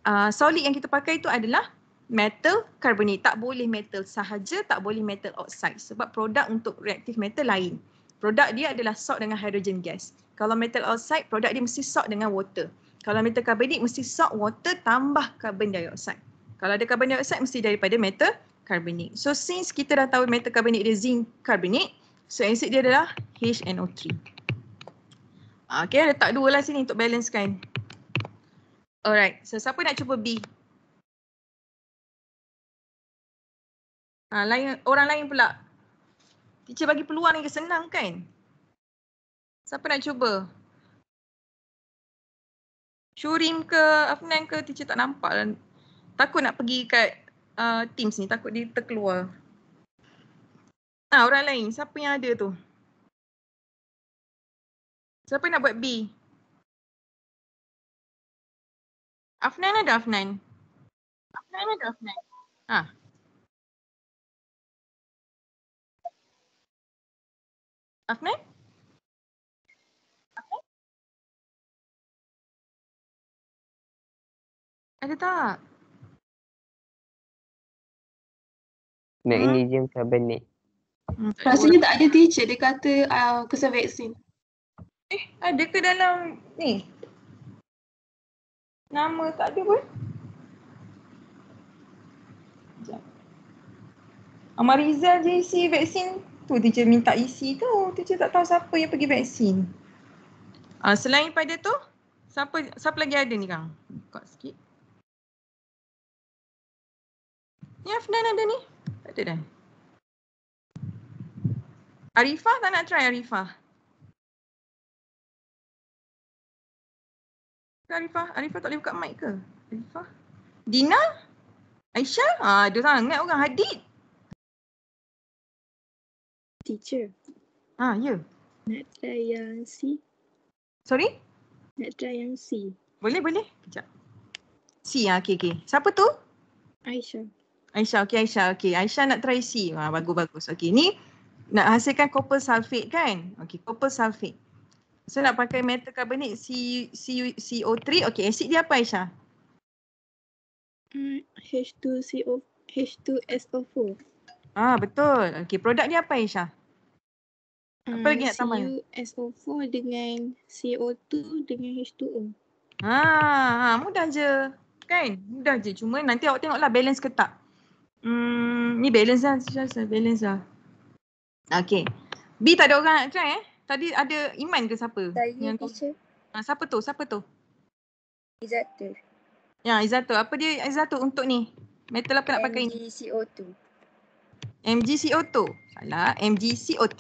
uh, solid yang kita pakai itu adalah metal carbonate. Tak boleh metal sahaja, tak boleh metal oxide sebab produk untuk reaktif metal lain. Produk dia adalah salt dengan hydrogen gas. Kalau metal oxide, produk dia mesti salt dengan water. Kalau metal carbonate, mesti salt water tambah carbon dioxide. Kalau ada carbon dioxide, mesti daripada metal carbonate. So since kita dah tahu metal carbonate dia zinc carbonate, so acid dia adalah HNO3. Okay, ah, letak dua lah sini untuk balance kan. Alright, so siapa nak cuba B? Ha, lain, orang lain pula. Teacher bagi peluang yang ke senang kan? Siapa nak cuba? Syurim ke Afnan ke teacher tak nampak. Lah. Takut nak pergi kat uh, Teams ni. Takut dia terkeluar. Ha, orang lain. Siapa yang ada tu? Siapa nak buat B? Afnan ada Afnan? Afnan ada Afnan? Ha. আপনি ada tak? Magnesium ini je macam hmm. Rasanya tak ada teacher dia kata uh, kesan vaksin. Eh, ada ke dalam ni? Nama tak ada pun. Amariza JC vaksin tu teacher minta isi e tu. Teacher tak tahu siapa yang pergi vaksin. Uh, selain pada tu, siapa siapa lagi ada ni kang? Kuat sikit. Ni Afnan ada ni? Tak ada dah. Arifah tak nak try Arifah? Arifah, Arifah tak boleh buka mic ke? Arifah? Dina? Aisyah? Ah, dia sangat orang. Hadid? teacher. Ah, ya. Yeah. Nak try yang C? Sorry? Nak try yang C. Boleh, boleh. Sekejap. C, ah, okay, okay. Siapa tu? Aisyah. Aisyah, okay Aisyah. Okay, Aisyah nak try C. Wah, bagus, bagus. Okay, ni nak hasilkan copper sulfate kan? Okay, copper sulfate. So nak pakai metal karbonik C, C, CO3. Okay, asid dia apa Aisyah? Hmm, H2CO, H2SO4. Ah, betul. Okay, produk dia apa Aisyah? Uh, Hmm, apa ah, lagi nak tambah? CuSO4 e dengan CO2 e dengan H2O. Ha, ah, ah, mudah je. Kan? Mudah je. Cuma nanti awak tengoklah balance ke tak. Hmm, ni balance lah. Sejasa. Balance lah. Okay. B tak ada orang nak try eh? Tadi ada Iman ke siapa? Saya yang teacher. Ha, siapa tu? Siapa tu? Izzatul. Ya, Izzatul. Apa dia Izzatul untuk ni? Metal apa Mg nak pakai ni? CO2. E MgCO2. Salah, MgCO3.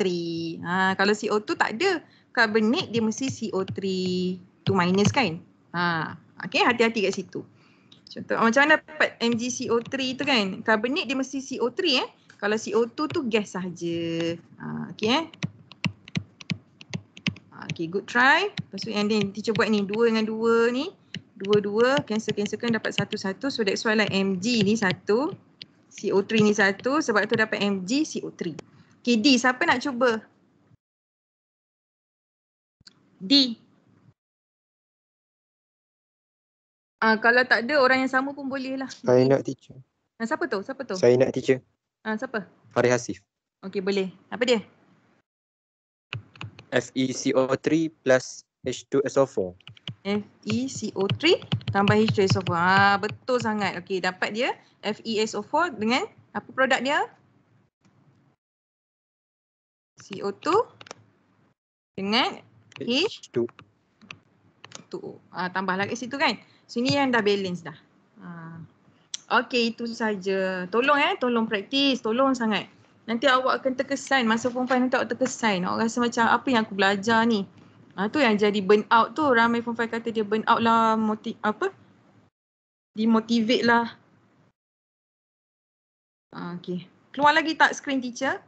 Ha, kalau CO2 tak ada, carbonate dia mesti CO3 2 minus kan? Ha, okay, hati-hati kat situ. Contoh, macam mana dapat MgCO3 tu kan? Carbonate dia mesti CO3 eh. Kalau CO2 tu gas sahaja. Ha, okay eh. Ha, okay, good try. Lepas tu and then teacher buat ni, dua dengan dua ni. dua-dua 2 cancel-cancelkan dapat satu satu. So that's why lah like Mg ni satu. CO3 ni satu sebab tu dapat Mg CO3. Okay D siapa nak cuba? D. Ah uh, Kalau tak ada orang yang sama pun boleh lah. Saya nak teacher. Uh, siapa tu? Siapa tu? Saya nak teacher. Ah uh, Siapa? Farid Hasif. Okay boleh. Apa dia? FeCO3 plus H2SO4. FeCO3 tambah h 2 so 4 Ah, betul sangat. Okey, dapat dia FeSO4 dengan apa produk dia? CO2 dengan H2. Tu, ah, tambahlah kat situ kan. Sini yang dah balance dah. Ah. Okey, itu saja. Tolong eh, tolong praktis, tolong sangat. Nanti awak akan terkesan masa form 5 nanti awak terkesan. Awak rasa macam apa yang aku belajar ni? Ha, tu yang jadi burn out tu. Ramai pun Fai kata dia burn out lah. Moti- apa? Demotivate lah. Ha, okay. Keluar lagi tak screen teacher?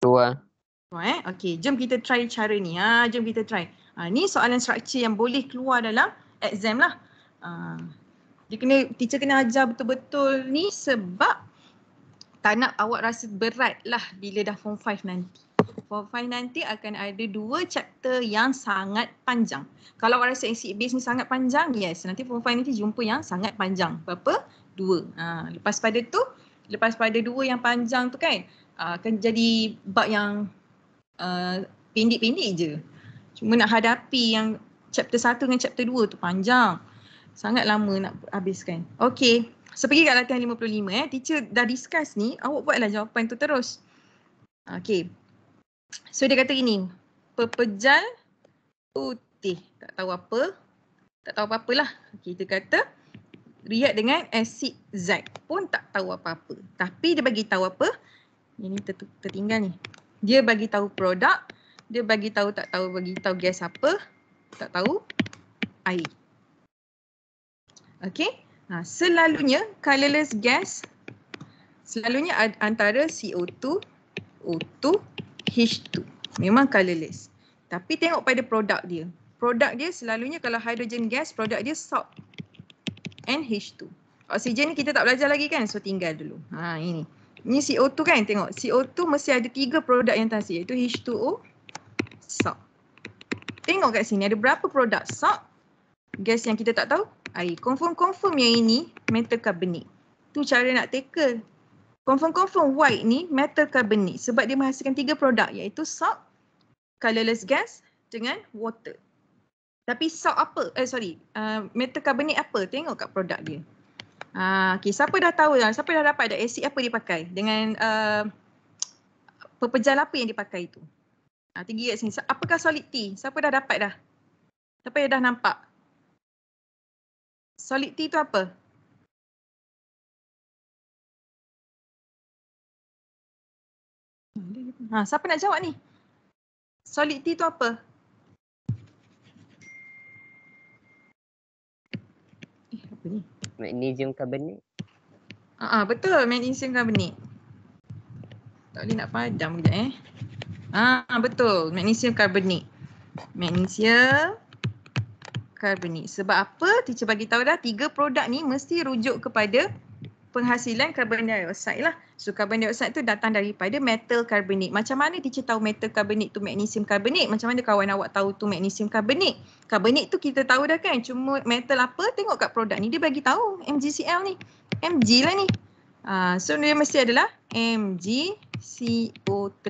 Keluar. Keluar eh? Okay. Jom kita try cara ni. Ha, jom kita try. Ha, ni soalan structure yang boleh keluar dalam exam lah. Ha, dia kena, teacher kena ajar betul-betul ni sebab tak nak awak rasa berat lah bila dah form 5 nanti. Form 5 nanti akan ada dua chapter yang sangat panjang. Kalau orang rasa exit ni sangat panjang, yes. Nanti Form 5 nanti jumpa yang sangat panjang. Berapa? Dua. Ha, lepas pada tu, lepas pada dua yang panjang tu kan, ah, akan jadi bab yang uh, pendek-pendek je. Cuma nak hadapi yang chapter satu dengan chapter dua tu panjang. Sangat lama nak habiskan. Okay. So pergi kat latihan 55 eh. Teacher dah discuss ni, awak buatlah jawapan tu terus. Okay. So dia kata gini, pepejal putih. Tak tahu apa, tak tahu apa-apa lah. Okay, dia kata react dengan asid zat pun tak tahu apa-apa. Tapi dia bagi tahu apa, ini ter tertinggal ni. Dia bagi tahu produk, dia bagi tahu tak tahu bagi tahu gas apa, tak tahu air. Okay, ha, selalunya colorless gas, selalunya antara CO2, O2 H2. Memang colorless. Tapi tengok pada produk dia. Produk dia selalunya kalau hydrogen gas, produk dia salt and H2. Oksigen ni kita tak belajar lagi kan? So tinggal dulu. Ha ini. Ni CO2 kan tengok. CO2 mesti ada tiga produk yang tansi iaitu H2O, salt. Tengok kat sini ada berapa produk salt, gas yang kita tak tahu, air. Confirm-confirm yang ini metal carbonate. Tu cara nak tackle Confirm-confirm white ni metal carbonate sebab dia menghasilkan tiga produk iaitu salt, colorless gas dengan water. Tapi salt apa? Eh sorry, uh, metal carbonate apa? Tengok kat produk dia. Uh, ah, okay, siapa dah tahu, dah? siapa dah dapat ada asid apa dia pakai dengan uh, pepejal apa yang dia pakai itu? Uh, tinggi kat sini. Apakah solid T? Siapa dah dapat dah? Siapa yang dah nampak? Solid T tu apa? Ha, siapa nak jawab ni? Solid T tu apa? Eh, apa ni? Magnesium carbonate. Ah, betul. Magnesium carbonate. Tak boleh nak padam kejap eh. Ah, betul. Magnesium carbonate. Magnesium carbonate. Sebab apa? Teacher bagi tahu dah tiga produk ni mesti rujuk kepada penghasilan karbon dioksida lah. So karbon dioksida tu datang daripada metal karbonik. Macam mana teacher tahu metal karbonik tu magnesium karbonik? Macam mana kawan awak tahu tu magnesium karbonik? Karbonik tu kita tahu dah kan. Cuma metal apa tengok kat produk ni dia bagi tahu MgCl ni. Mg lah ni. Uh, so dia mesti adalah MgCO3.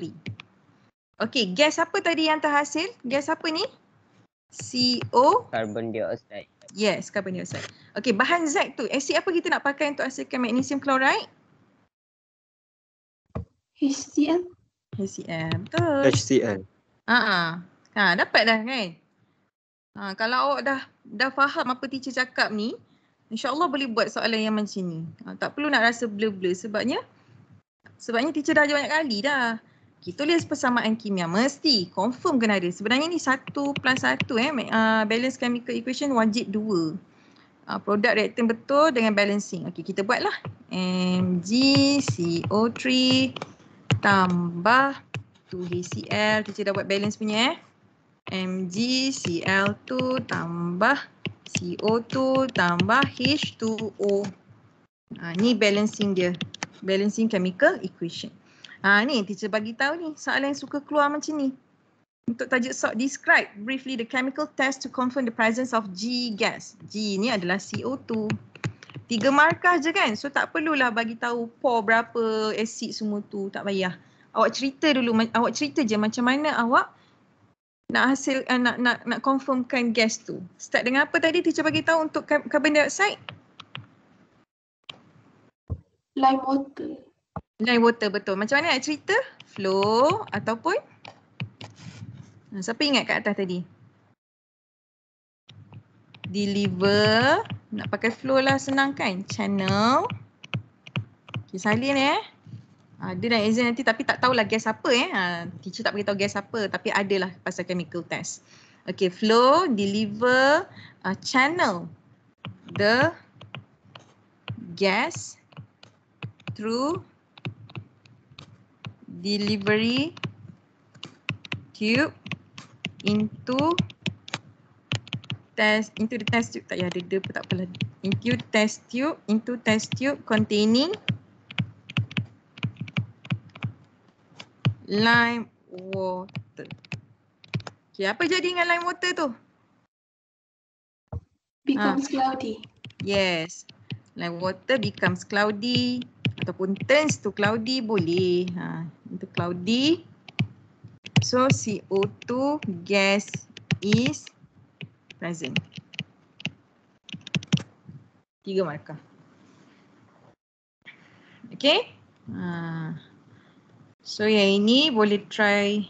Okay gas apa tadi yang terhasil? Gas apa ni? CO. Carbon dioxide. Yes, carbon dioxide. Okay, bahan Z tu, asid apa kita nak pakai untuk hasilkan magnesium chloride? HCl. HCl, betul. HCl. Ah, uh -huh. ha, dapat dah kan? Ha, kalau awak dah dah faham apa teacher cakap ni, insyaAllah boleh buat soalan yang macam ni. Ha, tak perlu nak rasa blur-blur sebabnya, sebabnya teacher dah ajar banyak kali dah kita tulis persamaan kimia mesti confirm kena ada. Sebenarnya ni satu plan satu eh uh, balance chemical equation wajib dua. Uh, ah, product reactant betul dengan balancing. Okey kita buatlah. MgCO3 tambah 2HCl. Kita dah buat balance punya eh. MgCl2 tambah CO2 tambah H2O. Uh, ah, ni balancing dia. Balancing chemical equation. Ha, ni teacher bagi tahu ni soalan yang suka keluar macam ni. Untuk tajuk so describe briefly the chemical test to confirm the presence of G gas. G ni adalah CO2. Tiga markah je kan? So tak perlulah bagi tahu pore berapa, asid semua tu. Tak payah. Awak cerita dulu, awak cerita je macam mana awak nak hasil uh, nak nak nak confirmkan gas tu. Start dengan apa tadi teacher bagi tahu untuk carbon dioxide? Lime water. Nine water betul. Macam mana nak cerita? Flow ataupun? Hmm, siapa ingat kat atas tadi? Deliver. Nak pakai flow lah senang kan? Channel. Okay Salin eh. Ada dan exam nanti tapi tak tahulah gas apa eh. Ha, teacher tak beritahu gas apa tapi ada lah pasal chemical test. Okay flow, deliver, uh, channel the gas through delivery tube into test into the test tube tak ya ada dia tak apalah into test tube into test tube containing lime water okey apa jadi dengan lime water tu becomes ha. cloudy yes lime water becomes cloudy ataupun turns to cloudy boleh. Ha, into cloudy. So CO2 gas is present. Tiga markah. Okay. Ha. So yang ini boleh try.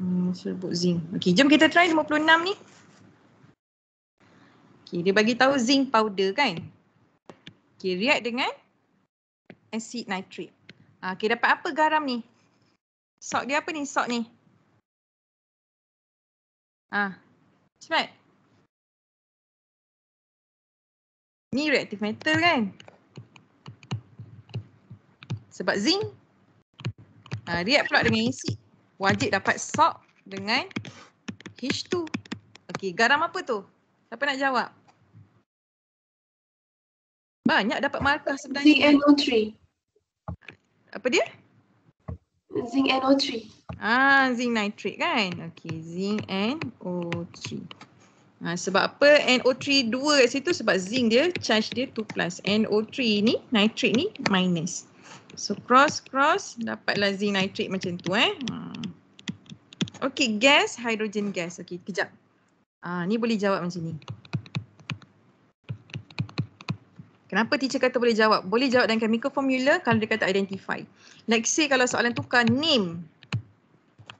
Hmm, serbuk zinc. Okay, jom kita try 56 ni. Okay, dia bagi tahu zinc powder kan? Okey, react dengan acid nitrate. Ha, dapat apa garam ni? Salt dia apa ni? Salt ni. Ah, Cepat. Ni reaktif metal kan? Sebab zinc. Ha, react pula dengan acid. Wajib dapat salt dengan H2. Okey, garam apa tu? Siapa nak jawab? Banyak dapat markah sebenarnya. Zinc NO3. Apa dia? Zinc NO3. Ah, zinc nitrate kan? Okey, zinc NO3. Ha, ah, sebab apa NO3 dua kat situ? Sebab zinc dia, charge dia 2 plus. NO3 ni, nitrate ni minus. So cross, cross, dapatlah zinc nitrate macam tu eh. Ha. Okey, gas, hydrogen gas. Okey, kejap. Ah, ni boleh jawab macam ni. Kenapa teacher kata boleh jawab? Boleh jawab dengan chemical formula kalau dia kata identify. Next say kalau soalan tukar name.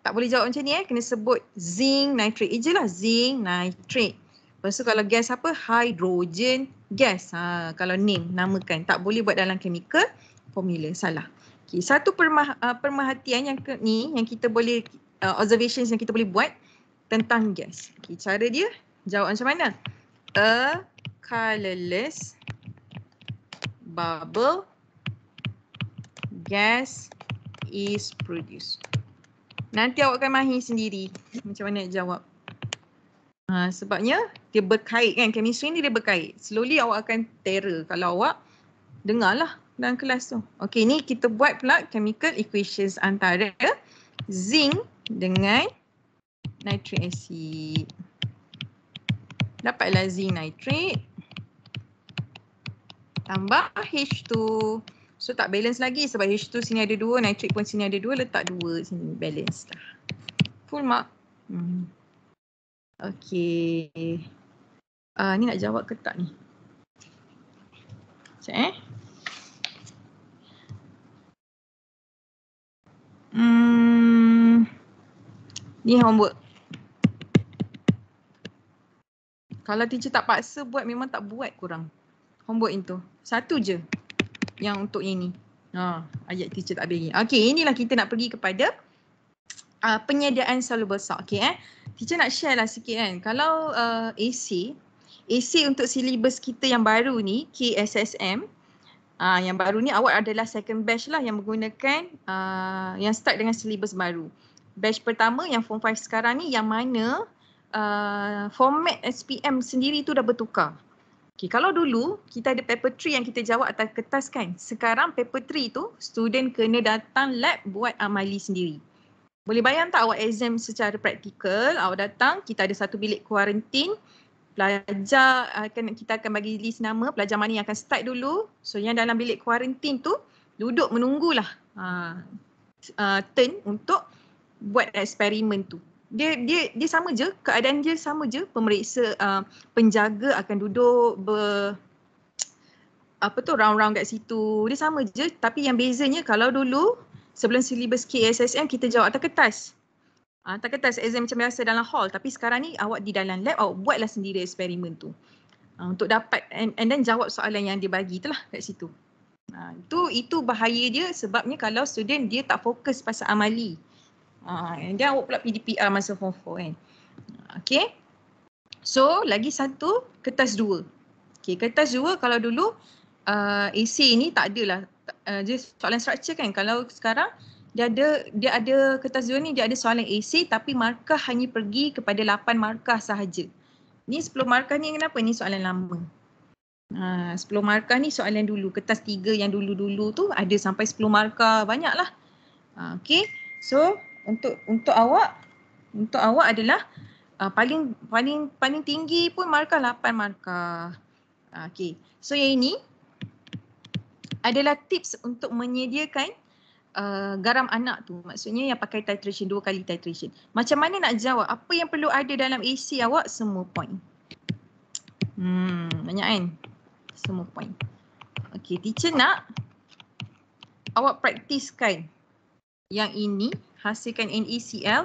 Tak boleh jawab macam ni eh. Kena sebut zinc nitrate. Eh je lah zinc nitrate. Lepas tu kalau gas apa? Hydrogen gas. Ha, kalau name namakan. Tak boleh buat dalam chemical formula. Salah. Okay. Satu permah, ah, permahatian yang ke, ni yang kita boleh, uh, observations yang kita boleh buat tentang gas. Okay. Cara dia jawab macam mana? A colorless bubble gas is produced. Nanti awak akan mahir sendiri macam mana nak jawab. Uh, sebabnya dia berkait kan, chemistry ni dia berkait. Slowly awak akan terror kalau awak dengar lah dalam kelas tu. Okay ni kita buat pula chemical equations antara zinc dengan nitric acid. Dapatlah zinc nitrate tambah H2. So tak balance lagi sebab H2 sini ada dua, nitrik pun sini ada dua, letak dua sini balance lah. Full mark. Hmm. Okay. Uh, ah, ni nak jawab ke tak ni? Sekejap eh. Hmm. Ni homework. Kalau teacher tak paksa buat memang tak buat kurang. Homework itu satu je yang untuk ini. Ha, ayat teacher tak bagi. Okey, inilah kita nak pergi kepada uh, penyediaan soluble salt. Okey eh. Teacher nak share lah sikit kan. Kalau uh, ah, AC, AC untuk silibus kita yang baru ni, KSSM, uh, ah, yang baru ni awak adalah second batch lah yang menggunakan, uh, yang start dengan silibus baru. Batch pertama yang form 5 sekarang ni yang mana uh, format SPM sendiri tu dah bertukar. Okay, kalau dulu kita ada paper tree yang kita jawab atas kertas kan. Sekarang paper tree tu student kena datang lab buat amali sendiri. Boleh bayang tak awak exam secara praktikal, awak datang, kita ada satu bilik kuarantin, pelajar akan kita akan bagi list nama, pelajar mana yang akan start dulu. So yang dalam bilik kuarantin tu duduk menunggulah uh, uh, turn untuk buat eksperimen tu dia dia dia sama je keadaan dia sama je pemeriksa uh, penjaga akan duduk ber apa tu round-round kat situ dia sama je tapi yang bezanya kalau dulu sebelum silibus KSSM kita jawab atas kertas uh, atas kertas exam macam biasa dalam hall tapi sekarang ni awak di dalam lab awak buatlah sendiri eksperimen tu uh, untuk dapat and, and then jawab soalan yang dia bagi itulah kat situ uh, itu itu bahaya dia sebabnya kalau student dia tak fokus pasal amali Ha, ah, dan awak pula PDPR masa form 4 kan. Okay. So lagi satu kertas dua. Okay kertas dua kalau dulu uh, ah, AC ni tak adalah. Uh, ah, soalan structure kan kalau sekarang dia ada dia ada kertas dua ni dia ada soalan AC tapi markah hanya pergi kepada lapan markah sahaja. Ni sepuluh markah ni kenapa? Ni soalan lama. Uh, 10 markah ni soalan dulu. Kertas tiga yang dulu-dulu tu ada sampai sepuluh markah banyaklah. Uh, okay. So untuk untuk awak untuk awak adalah uh, paling paling paling tinggi pun markah 8 markah. Ah, okey. So yang ini adalah tips untuk menyediakan uh, garam anak tu. Maksudnya yang pakai titration dua kali titration. Macam mana nak jawab? Apa yang perlu ada dalam AC awak semua point. Hmm, banyak kan? Semua point. Okey, teacher nak awak praktiskan yang ini hasilkan NaCl e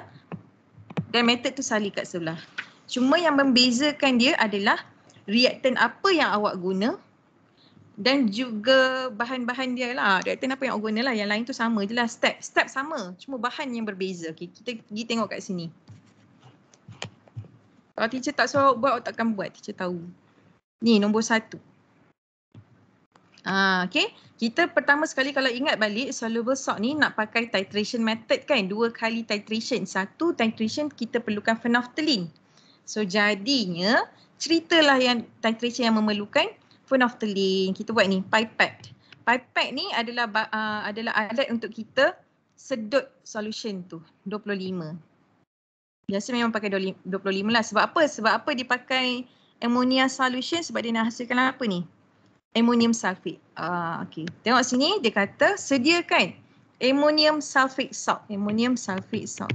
dan metod tu sali kat sebelah. Cuma yang membezakan dia adalah reaktan apa yang awak guna dan juga bahan-bahan dia lah. Reaktan apa yang awak guna lah. Yang lain tu sama je lah. Step. Step sama. Cuma bahan yang berbeza. Okay. Kita pergi tengok kat sini. Kalau teacher tak suruh buat, awak takkan buat. Teacher tahu. Ni nombor satu. Ah, okay kita pertama sekali kalau ingat balik soluble salt ni nak pakai titration method kan dua kali titration satu titration kita perlukan phenolphthalein so jadinya ceritalah yang titration yang memerlukan phenolphthalein kita buat ni pipette pipette ni adalah uh, adalah alat untuk kita sedut solution tu 25 biasa memang pakai 25 lah sebab apa sebab apa dipakai ammonia solution sebab dia nak hasilkan apa ni ammonium sulfate. Ah okey. Tengok sini dia kata sediakan ammonium sulfate salt, ammonium sulfate salt.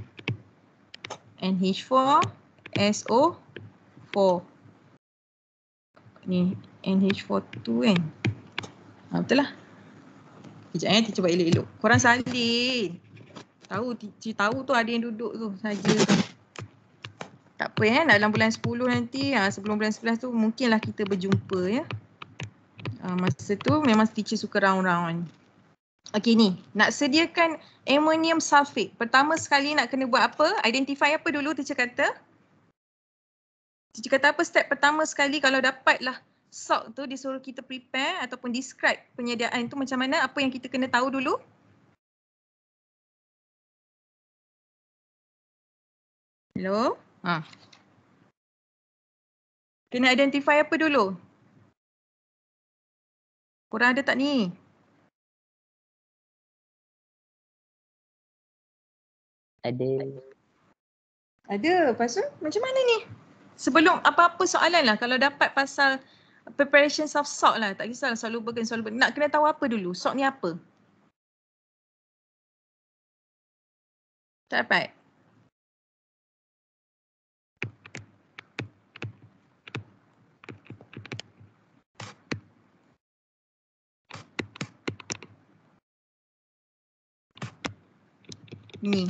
NH4SO4. Ni nh 4 tu kan. Ah betul lah. Kejap eh cuba elok-elok. Korang salin. Tahu tahu tu ada yang duduk tu saja. Tak apa eh dalam bulan 10 nanti, ah sebelum bulan 11 tu mungkinlah kita berjumpa ya. Eh? Ah, masa tu memang teacher suka round-round. Okay ni, nak sediakan ammonium sulfate. Pertama sekali nak kena buat apa? Identify apa dulu teacher kata? Teacher kata apa step pertama sekali kalau dapatlah salt tu disuruh kita prepare ataupun describe penyediaan tu macam mana? Apa yang kita kena tahu dulu? Hello? Ha. Kena identify apa dulu? Korang ada tak ni? Ada. Ada. Pasal macam mana ni? Sebelum apa-apa soalan lah kalau dapat pasal preparations of salt lah. Tak kisah soal lupa kan soal lupa. Nak kena tahu apa dulu? Salt ni apa? Tak dapat? ni.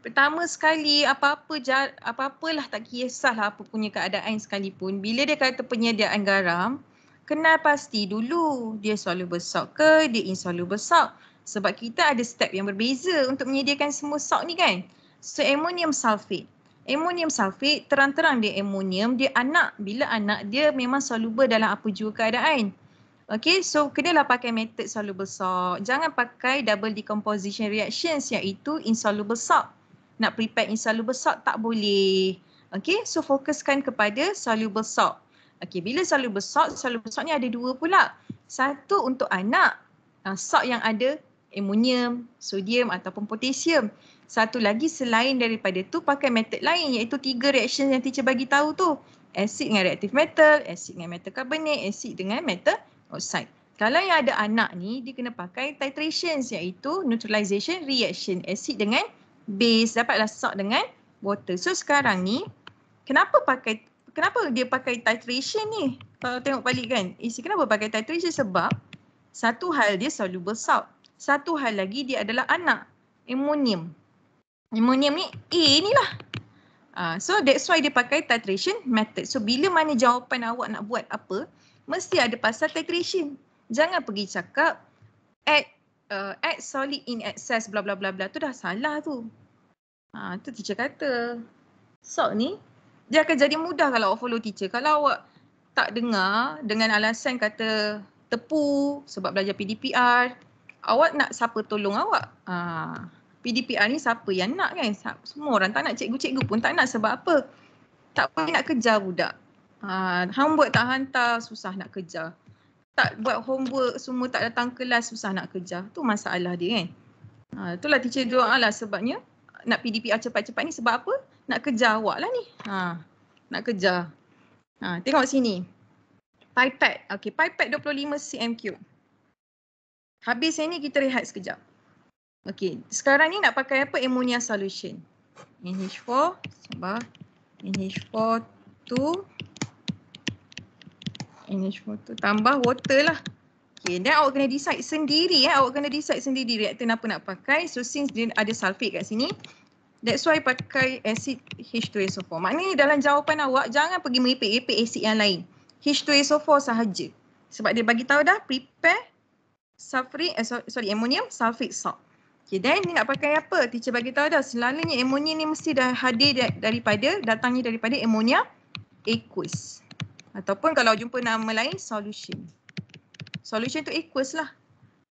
Pertama sekali apa-apa apa-apalah tak kisahlah apa punya keadaan sekalipun bila dia kata penyediaan garam kena pasti dulu dia soluble salt ke dia insoluble salt sebab kita ada step yang berbeza untuk menyediakan semua sok ni kan. So ammonium sulfate. Ammonium sulfate terang-terang dia ammonium dia anak bila anak dia memang soluble dalam apa jua keadaan. Okay, so kena lah pakai method soluble salt. Jangan pakai double decomposition reactions iaitu insoluble salt. Nak prepare insoluble salt tak boleh. Okay, so fokuskan kepada soluble salt. Okay, bila soluble salt, soluble salt ni ada dua pula. Satu untuk anak, uh, salt yang ada amonium, sodium ataupun potassium. Satu lagi selain daripada tu pakai method lain iaitu tiga reaction yang teacher bagi tahu tu. Asid dengan reactive metal, asid dengan metal carbonate, asid dengan metal oxide. Kalau yang ada anak ni, dia kena pakai titrations iaitu neutralization reaction acid dengan base. Dapatlah salt dengan water. So sekarang ni, kenapa pakai kenapa dia pakai titration ni? Kalau tengok balik kan, isi eh, kenapa pakai titration? Sebab satu hal dia soluble salt. Satu hal lagi dia adalah anak. Ammonium. Ammonium ni A ni lah. Uh, so that's why dia pakai titration method. So bila mana jawapan awak nak buat apa, mesti ada pasal titration. Jangan pergi cakap add uh, add solid in excess bla bla bla bla tu dah salah tu. Ha tu teacher kata. So ni dia akan jadi mudah kalau awak follow teacher. Kalau awak tak dengar dengan alasan kata tepu sebab belajar PDPR, awak nak siapa tolong awak? Ha, PDPR ni siapa yang nak kan? Semua orang tak nak cikgu-cikgu pun tak nak sebab apa? Tak boleh nak kejar budak. Ah, homework tak hantar susah nak kejar. Tak buat homework semua tak datang kelas susah nak kejar. Tu masalah dia kan. Ha, itulah teacher doa lah sebabnya nak PDPR cepat-cepat ni sebab apa? Nak kejar awak lah ni. Ha, nak kejar. Ha, tengok sini. pipet Okay, pipette 25 cm cube. Habis yang ni kita rehat sekejap. Okay, sekarang ni nak pakai apa? Ammonia solution. NH4 sebab NH4 2 NH4 Tambah water lah. Okay, then awak kena decide sendiri ya. Awak kena decide sendiri reaktor apa nak pakai. So, since dia ada sulfate kat sini, that's why pakai acid H2SO4. Maknanya dalam jawapan awak, jangan pergi meripik-ripik acid yang lain. H2SO4 sahaja. Sebab dia bagi tahu dah, prepare sulfuric, eh, sorry, ammonium sulfate salt. Okay, then ni nak pakai apa? Teacher bagi tahu dah, selalunya ammonia ni mesti dah hadir daripada, datangnya daripada ammonia aqueous. Ataupun kalau jumpa nama lain, solution. Solution tu aqueous lah.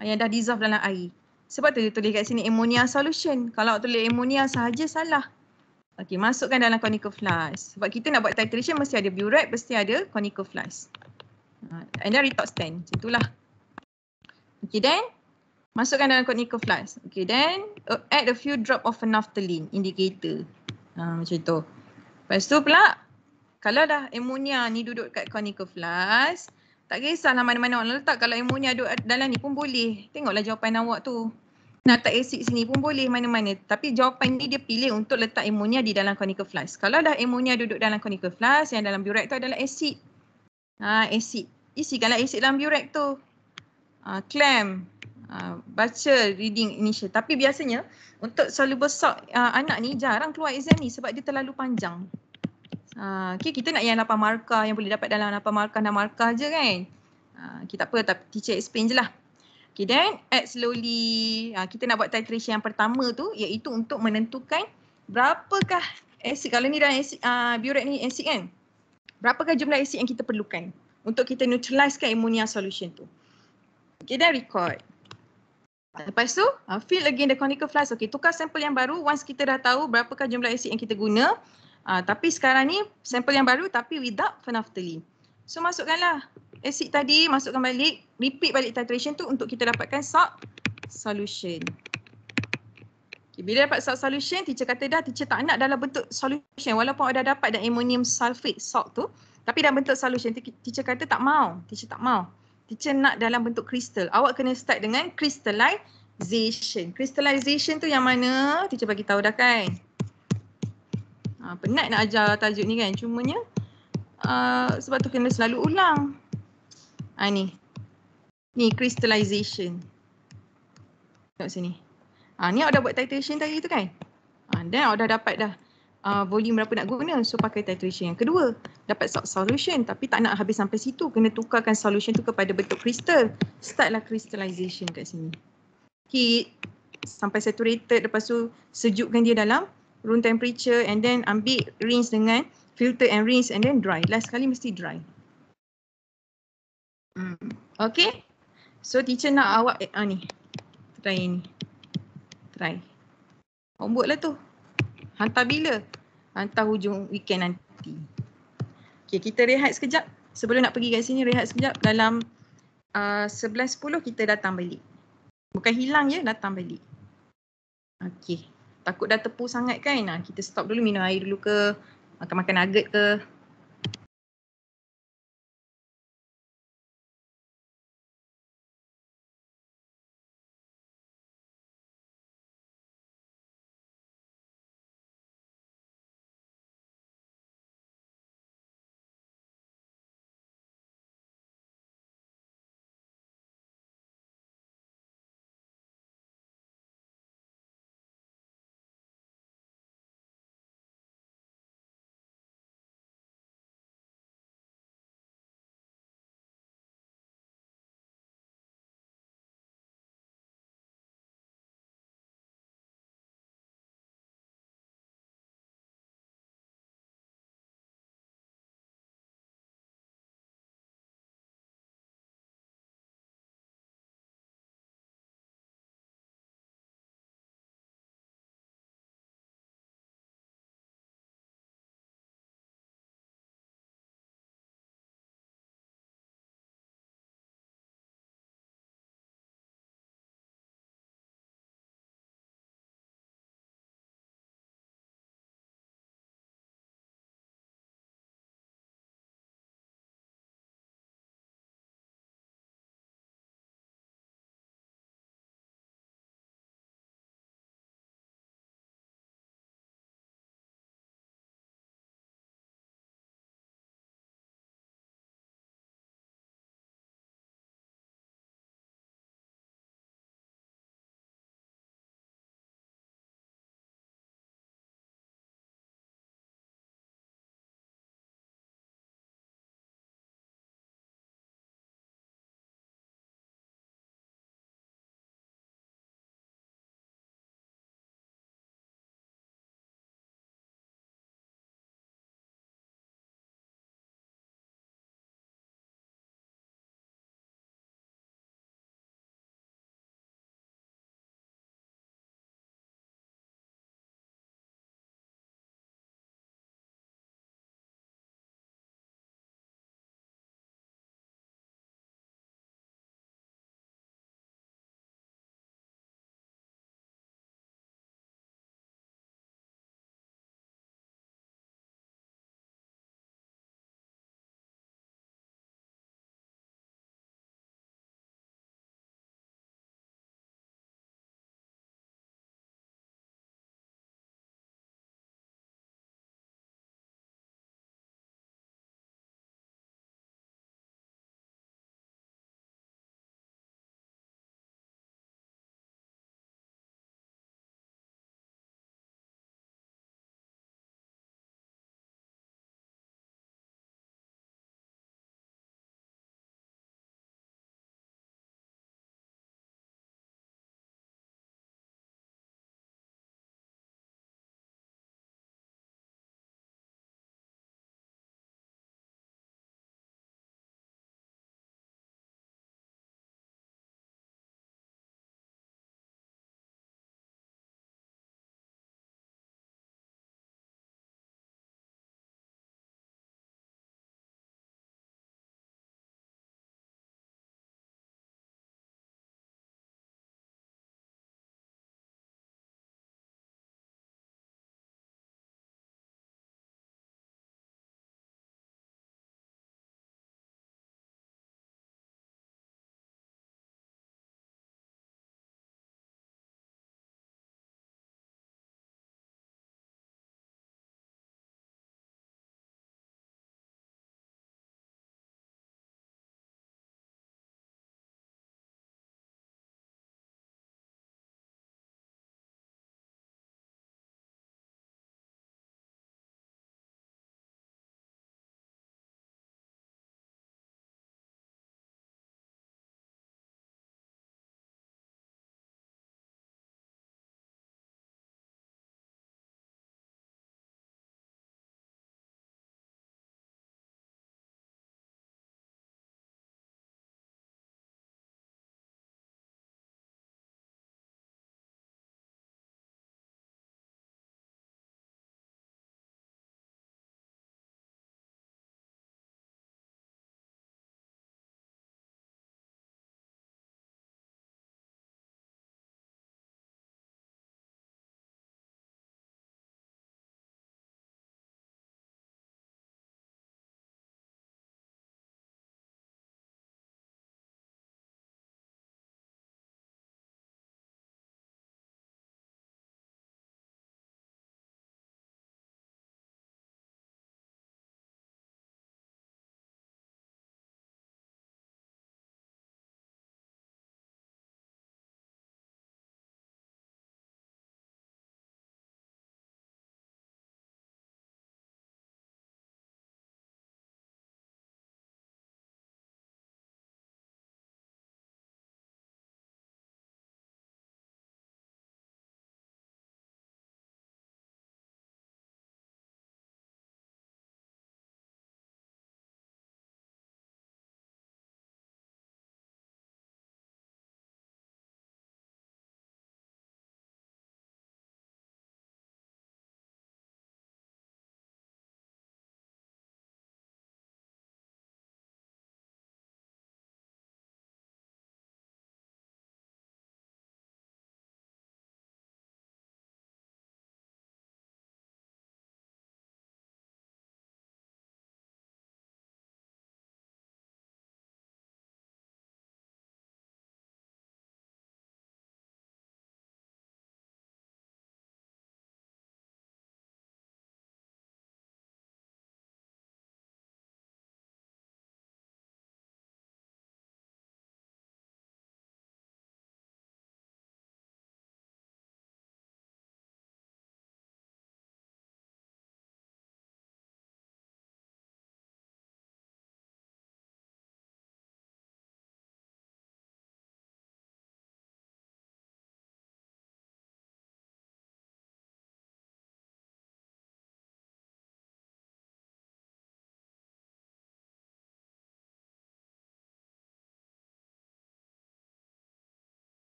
Ah, yang dah dissolve dalam air. Sebab tu dia tulis kat sini ammonia solution. Kalau tulis ammonia sahaja, salah. Okey, masukkan dalam conical flask. Sebab kita nak buat titration, mesti ada burette, mesti ada conical flask. Ah, and then retox stand, macam itulah. Okey, then masukkan dalam conical flask. Okey, then uh, add a few drop of naphthalene indicator. Ha, macam tu. Lepas tu pula, kalau dah emunya ni duduk kat conical flask, tak kisahlah mana-mana orang letak. Kalau emunya duduk dalam ni pun boleh. Tengoklah jawapan awak tu. Nak letak asid sini pun boleh mana-mana. Tapi jawapan ni dia pilih untuk letak emunya di dalam conical flask. Kalau dah emunya duduk dalam conical flask, yang dalam burette tu adalah asid. Ha, asid. Isikanlah asid dalam burette tu. Ha, clam. Ha, baca reading initial. Tapi biasanya untuk soluble salt uh, anak ni jarang keluar exam ni sebab dia terlalu panjang. Ha, ah, okay, kita nak yang 8 markah yang boleh dapat dalam 8 markah dan markah je kan. Ha, ah, okay, tak apa, tapi teacher explain je lah. Okay, then add slowly. Ha, kita nak buat titration yang pertama tu iaitu untuk menentukan berapakah asid. Kalau ni dalam asid, uh, burette ni asid kan. Berapakah jumlah asid yang kita perlukan untuk kita neutralisekan ammonia solution tu. Okay, then record. Lepas tu, uh, fill again the conical flask. Okay, tukar sampel yang baru. Once kita dah tahu berapakah jumlah asid yang kita guna, Uh, tapi sekarang ni sampel yang baru tapi without phenolphthalein. So masukkanlah asid tadi, masukkan balik, repeat balik titration tu untuk kita dapatkan salt solution. Okay, bila dapat salt solution, teacher kata dah teacher tak nak dalam bentuk solution walaupun ada dapat dan ammonium sulfate salt tu. Tapi dalam bentuk solution, teacher kata tak mau, teacher tak mau. Teacher nak dalam bentuk kristal. Awak kena start dengan crystallization. Crystallization tu yang mana? Teacher bagi tahu dah kan? Ah, penat nak ajar tajuk ni kan. Cumanya uh, sebab tu kena selalu ulang. Ha, ni. Ni crystallization. Tengok sini. Ha, ni awak dah buat titration tadi tu kan? Ha, then awak dah dapat dah uh, volume berapa nak guna. So pakai titration yang kedua. Dapat solution tapi tak nak habis sampai situ. Kena tukarkan solution tu kepada bentuk kristal. Startlah crystallization kat sini. Heat sampai saturated lepas tu sejukkan dia dalam room temperature and then ambil rinse dengan filter and rinse and then dry. Last kali mesti dry. Hmm. Okay. So teacher nak awak eh, ah, ni. Try ni. Try. Ombud lah tu. Hantar bila? Hantar hujung weekend nanti. Okay kita rehat sekejap. Sebelum nak pergi kat sini rehat sekejap dalam ah, uh, 11.10 kita datang balik. Bukan hilang ya datang balik. Okay takut dah tepu sangat kan. Ha, kita stop dulu minum air dulu ke, makan-makan nugget ke,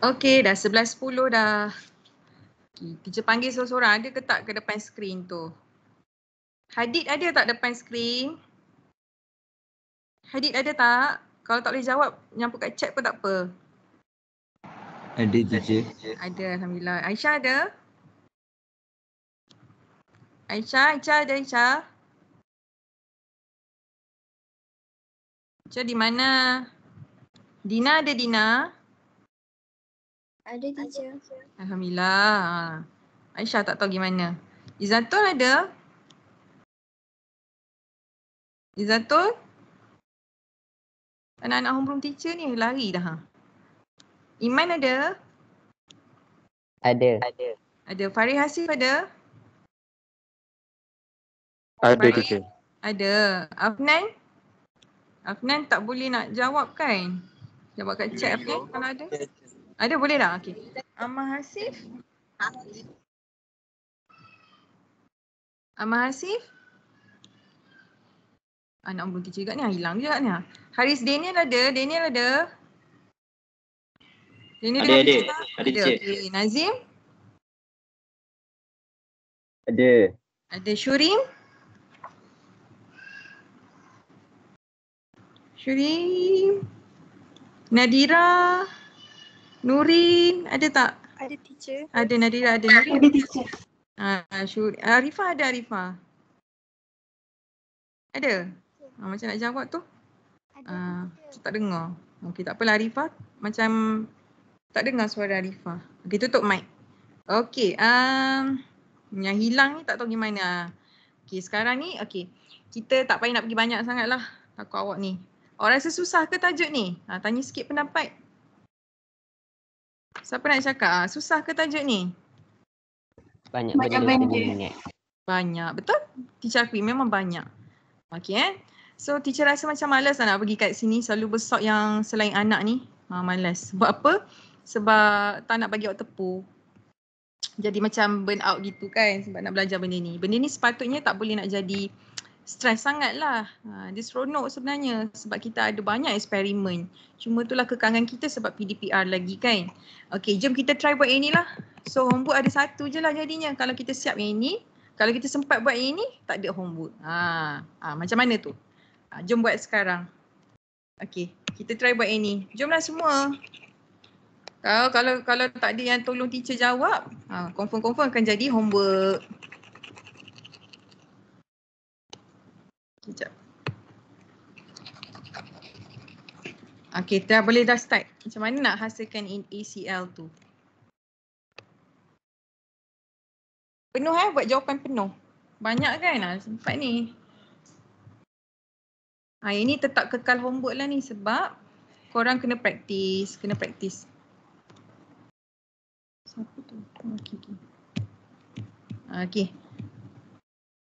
Okey, dah 11.10 dah. Teacher panggil seorang-seorang ada ke tak ke depan skrin tu? Hadid ada tak depan skrin? Hadid ada tak? Kalau tak boleh jawab, nyampu kat chat pun tak apa. Ada DJ. Ada, Alhamdulillah. Aisyah ada? Aisyah, Aisyah ada Aisyah? Aisyah di mana? Dina ada Dina? Dina? Ada teacher. Alhamdulillah. Ha. Aisyah tak tahu gimana. Izatul ada? Izatul? Anak-anak homeroom teacher ni lari dah. Ha. Iman ada? Ada. Ada. Ada Farih Hasif ada? Ada teacher. Ada. Afnan? Afnan tak boleh nak jawab kan? Jawab kat chat Afnan kalau ada. Yeah. Ada boleh tak? Okey. Amah Hasif. Amah Hasif. Anak umur kecil juga ni. Ah, hilang juga ni. Ah. Haris Daniel ada. Daniel ada. Daniel ada. Ada. Ada. ada. Okay. Nazim. Ada. Ada Shurim. Shurim. Nadira. Nadira. Nurin ada tak? Ada teacher. Ada Nadira, ada Nurin. Ada teacher. Ah, Syuri. Ah, Arifah ada Arifah. Ada? Ah, macam nak jawab tu? Ada. Ah, tak dengar. Okey, tak apalah Arifah. Macam tak dengar suara Arifah. Okey, tutup mic. Okey, um, yang hilang ni tak tahu gimana. Okey, sekarang ni, okey. Kita tak payah nak pergi banyak sangatlah. Takut awak ni. Orang rasa susah ke tajuk ni? Ha, tanya sikit pendapat. Siapa nak cakap? Ah, susah ke tajuk ni? Banyak, banyak benda. benda. Banyak. banyak. Betul? Teacher Afi memang banyak. Okay eh. So teacher rasa macam malas nak pergi kat sini selalu besok yang selain anak ni. Ha, malas. Sebab apa? Sebab tak nak bagi awak tepu. Jadi macam burn out gitu kan sebab nak belajar benda ni. Benda ni sepatutnya tak boleh nak jadi stress sangatlah. Ha, dia seronok sebenarnya sebab kita ada banyak eksperimen. Cuma itulah kekangan kita sebab PDPR lagi kan. Okey, jom kita try buat yang ni lah. So homework ada satu je lah jadinya. Kalau kita siap yang ni, kalau kita sempat buat yang ni, tak ada homework. Ha, ha, macam mana tu? Ha, jom buat sekarang. Okey, kita try buat yang ni. Jomlah semua. Kalau kalau kalau tak ada yang tolong teacher jawab, ha, confirm-confirm akan jadi homework. Sekejap. Okey, dah boleh dah start. Macam mana nak hasilkan in ACL tu? Penuh eh buat jawapan penuh. Banyak kan lah sempat ni. Ha, ini tetap kekal homework lah ni sebab korang kena praktis, kena praktis. Satu tu, okey. Okey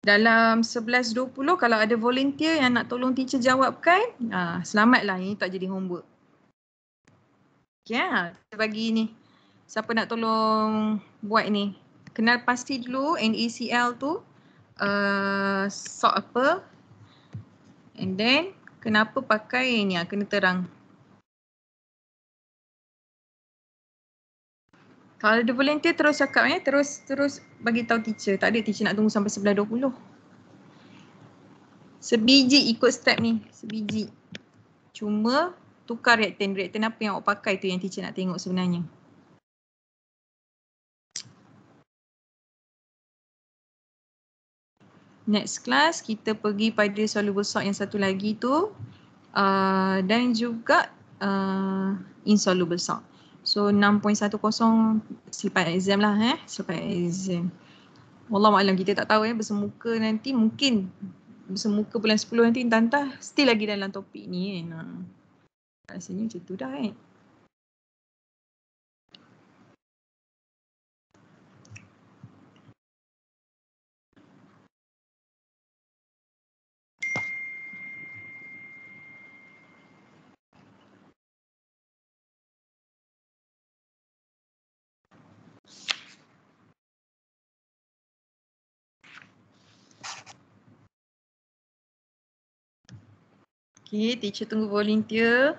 dalam 11.20 kalau ada volunteer yang nak tolong teacher jawabkan, uh, selamatlah ini tak jadi homework. Okay, ah, kita bagi ni. Siapa nak tolong buat ni? Kenal pasti dulu NACL tu. Uh, ah, sok apa. And then kenapa pakai ni? Kena terang. Kalau dia volunteer terus cakap ya, terus terus bagi tahu teacher. Tak ada teacher nak tunggu sampai 11.20. Sebiji ikut step ni, sebiji. Cuma tukar reaktan, reaktan apa yang awak pakai tu yang teacher nak tengok sebenarnya. Next class kita pergi pada soluble salt yang satu lagi tu uh, dan juga uh, insoluble salt. So 6.10 selepas exam lah eh. Selepas exam. Allah maklum kita tak tahu eh bersemuka nanti mungkin bersemuka bulan 10 nanti entah-entah still lagi dalam topik ni kan. Eh. Nah. Rasanya macam tu dah Eh. Okay, teacher tunggu volunteer.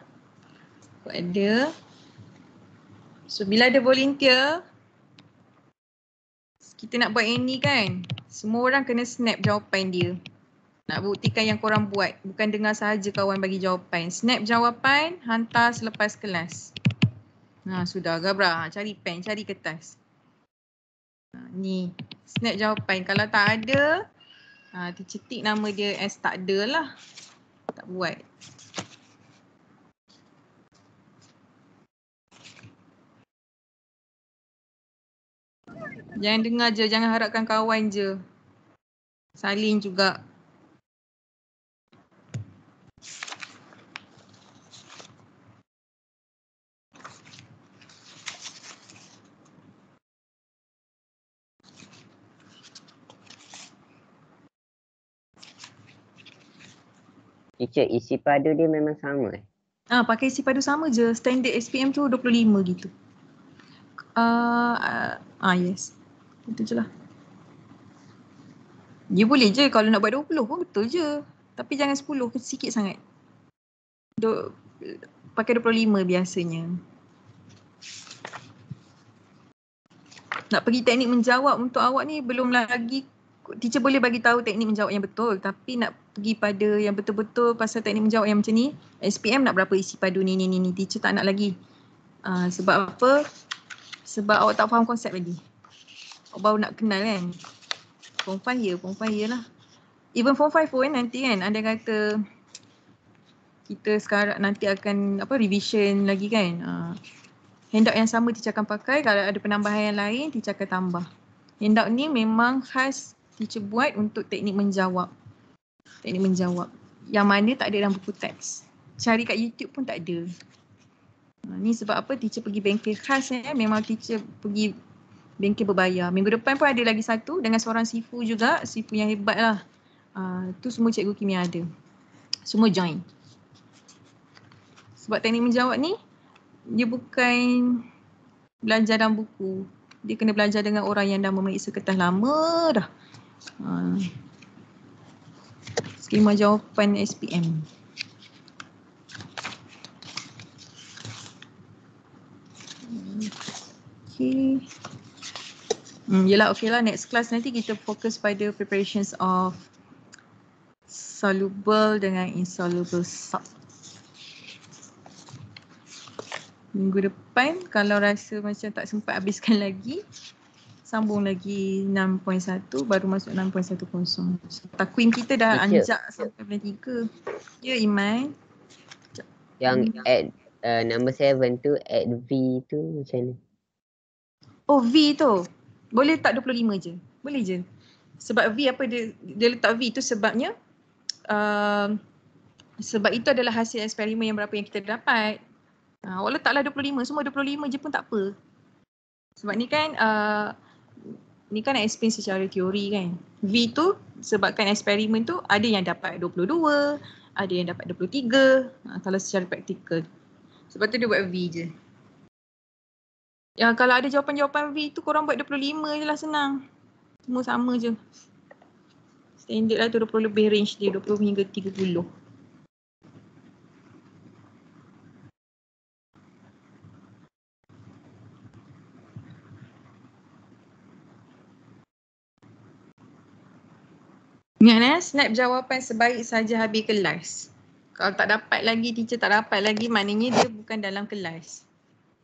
Kau ada. So, bila ada volunteer, kita nak buat ini kan, semua orang kena snap jawapan dia. Nak buktikan yang korang buat. Bukan dengar sahaja kawan bagi jawapan. Snap jawapan, hantar selepas kelas. Nah, ha, sudah, Gabra. Ha, cari pen, cari kertas. Ha, ni, snap jawapan. Kalau tak ada, tercetik nama dia as tak ada lah. Tak buat. Jangan dengar je, jangan harapkan kawan je. Salin juga. Teacher, isi padu dia memang sama eh? Ah, pakai isi padu sama je. Standard SPM tu 25 gitu. Uh, Ah yes. Itu je lah. Dia boleh je kalau nak buat 20 pun betul je. Tapi jangan 10 ke sikit sangat. Do, pakai 25 biasanya. Nak pergi teknik menjawab untuk awak ni belum lagi teacher boleh bagi tahu teknik menjawab yang betul tapi nak pergi pada yang betul-betul pasal teknik menjawab yang macam ni SPM nak berapa isi padu ni ni ni, ni. teacher tak nak lagi uh, sebab apa sebab awak tak faham konsep lagi. Awak baru nak kenal kan. Form 5 ya, form 5 ya lah. Even form 5 pun nanti kan, anda kata kita sekarang nanti akan apa revision lagi kan. Uh, handout yang sama teacher akan pakai. Kalau ada penambahan yang lain, teacher akan tambah. Handout ni memang khas teacher buat untuk teknik menjawab. Teknik menjawab. Yang mana tak ada dalam buku teks. Cari kat YouTube pun tak ada. Ha, ni sebab apa teacher pergi bengkel khas eh. Memang teacher pergi bengkel berbayar. Minggu depan pun ada lagi satu dengan seorang sifu juga. Sifu yang hebat lah. Uh, tu semua cikgu kimia ada. Semua join. Sebab teknik menjawab ni, dia bukan belajar dalam buku. Dia kena belajar dengan orang yang dah memeriksa kertas lama dah. Uh, skema jawapan SPM. Okay. Hmm, yelah, okay lah. Next class nanti kita fokus pada preparations of soluble dengan insoluble sub. Minggu depan, kalau rasa macam tak sempat habiskan *laughs* lagi, sambung lagi 6.1, baru masuk 6.10. So, takuin kita dah anjak sampai 3. Ya, Iman. Yang hmm. add uh, number 7 tu at V tu macam ni? Oh V tu. Boleh letak 25 je. Boleh je. Sebab V apa dia, dia letak V tu sebabnya uh, sebab itu adalah hasil eksperimen yang berapa yang kita dapat. Uh, awak letaklah 25. Semua 25 je pun tak apa. Sebab ni kan uh, ni kan explain secara teori kan. V tu sebabkan eksperimen tu ada yang dapat 22, ada yang dapat 23 uh, ah, kalau secara praktikal. Sebab tu dia buat V je. Ya, kalau ada jawapan-jawapan V tu korang buat 25 je lah senang. Semua sama je. Standard lah tu 20 lebih range dia, 20 hingga 30. Ingat eh, snap jawapan sebaik saja habis kelas. Kalau tak dapat lagi, teacher tak dapat lagi, maknanya dia bukan dalam kelas.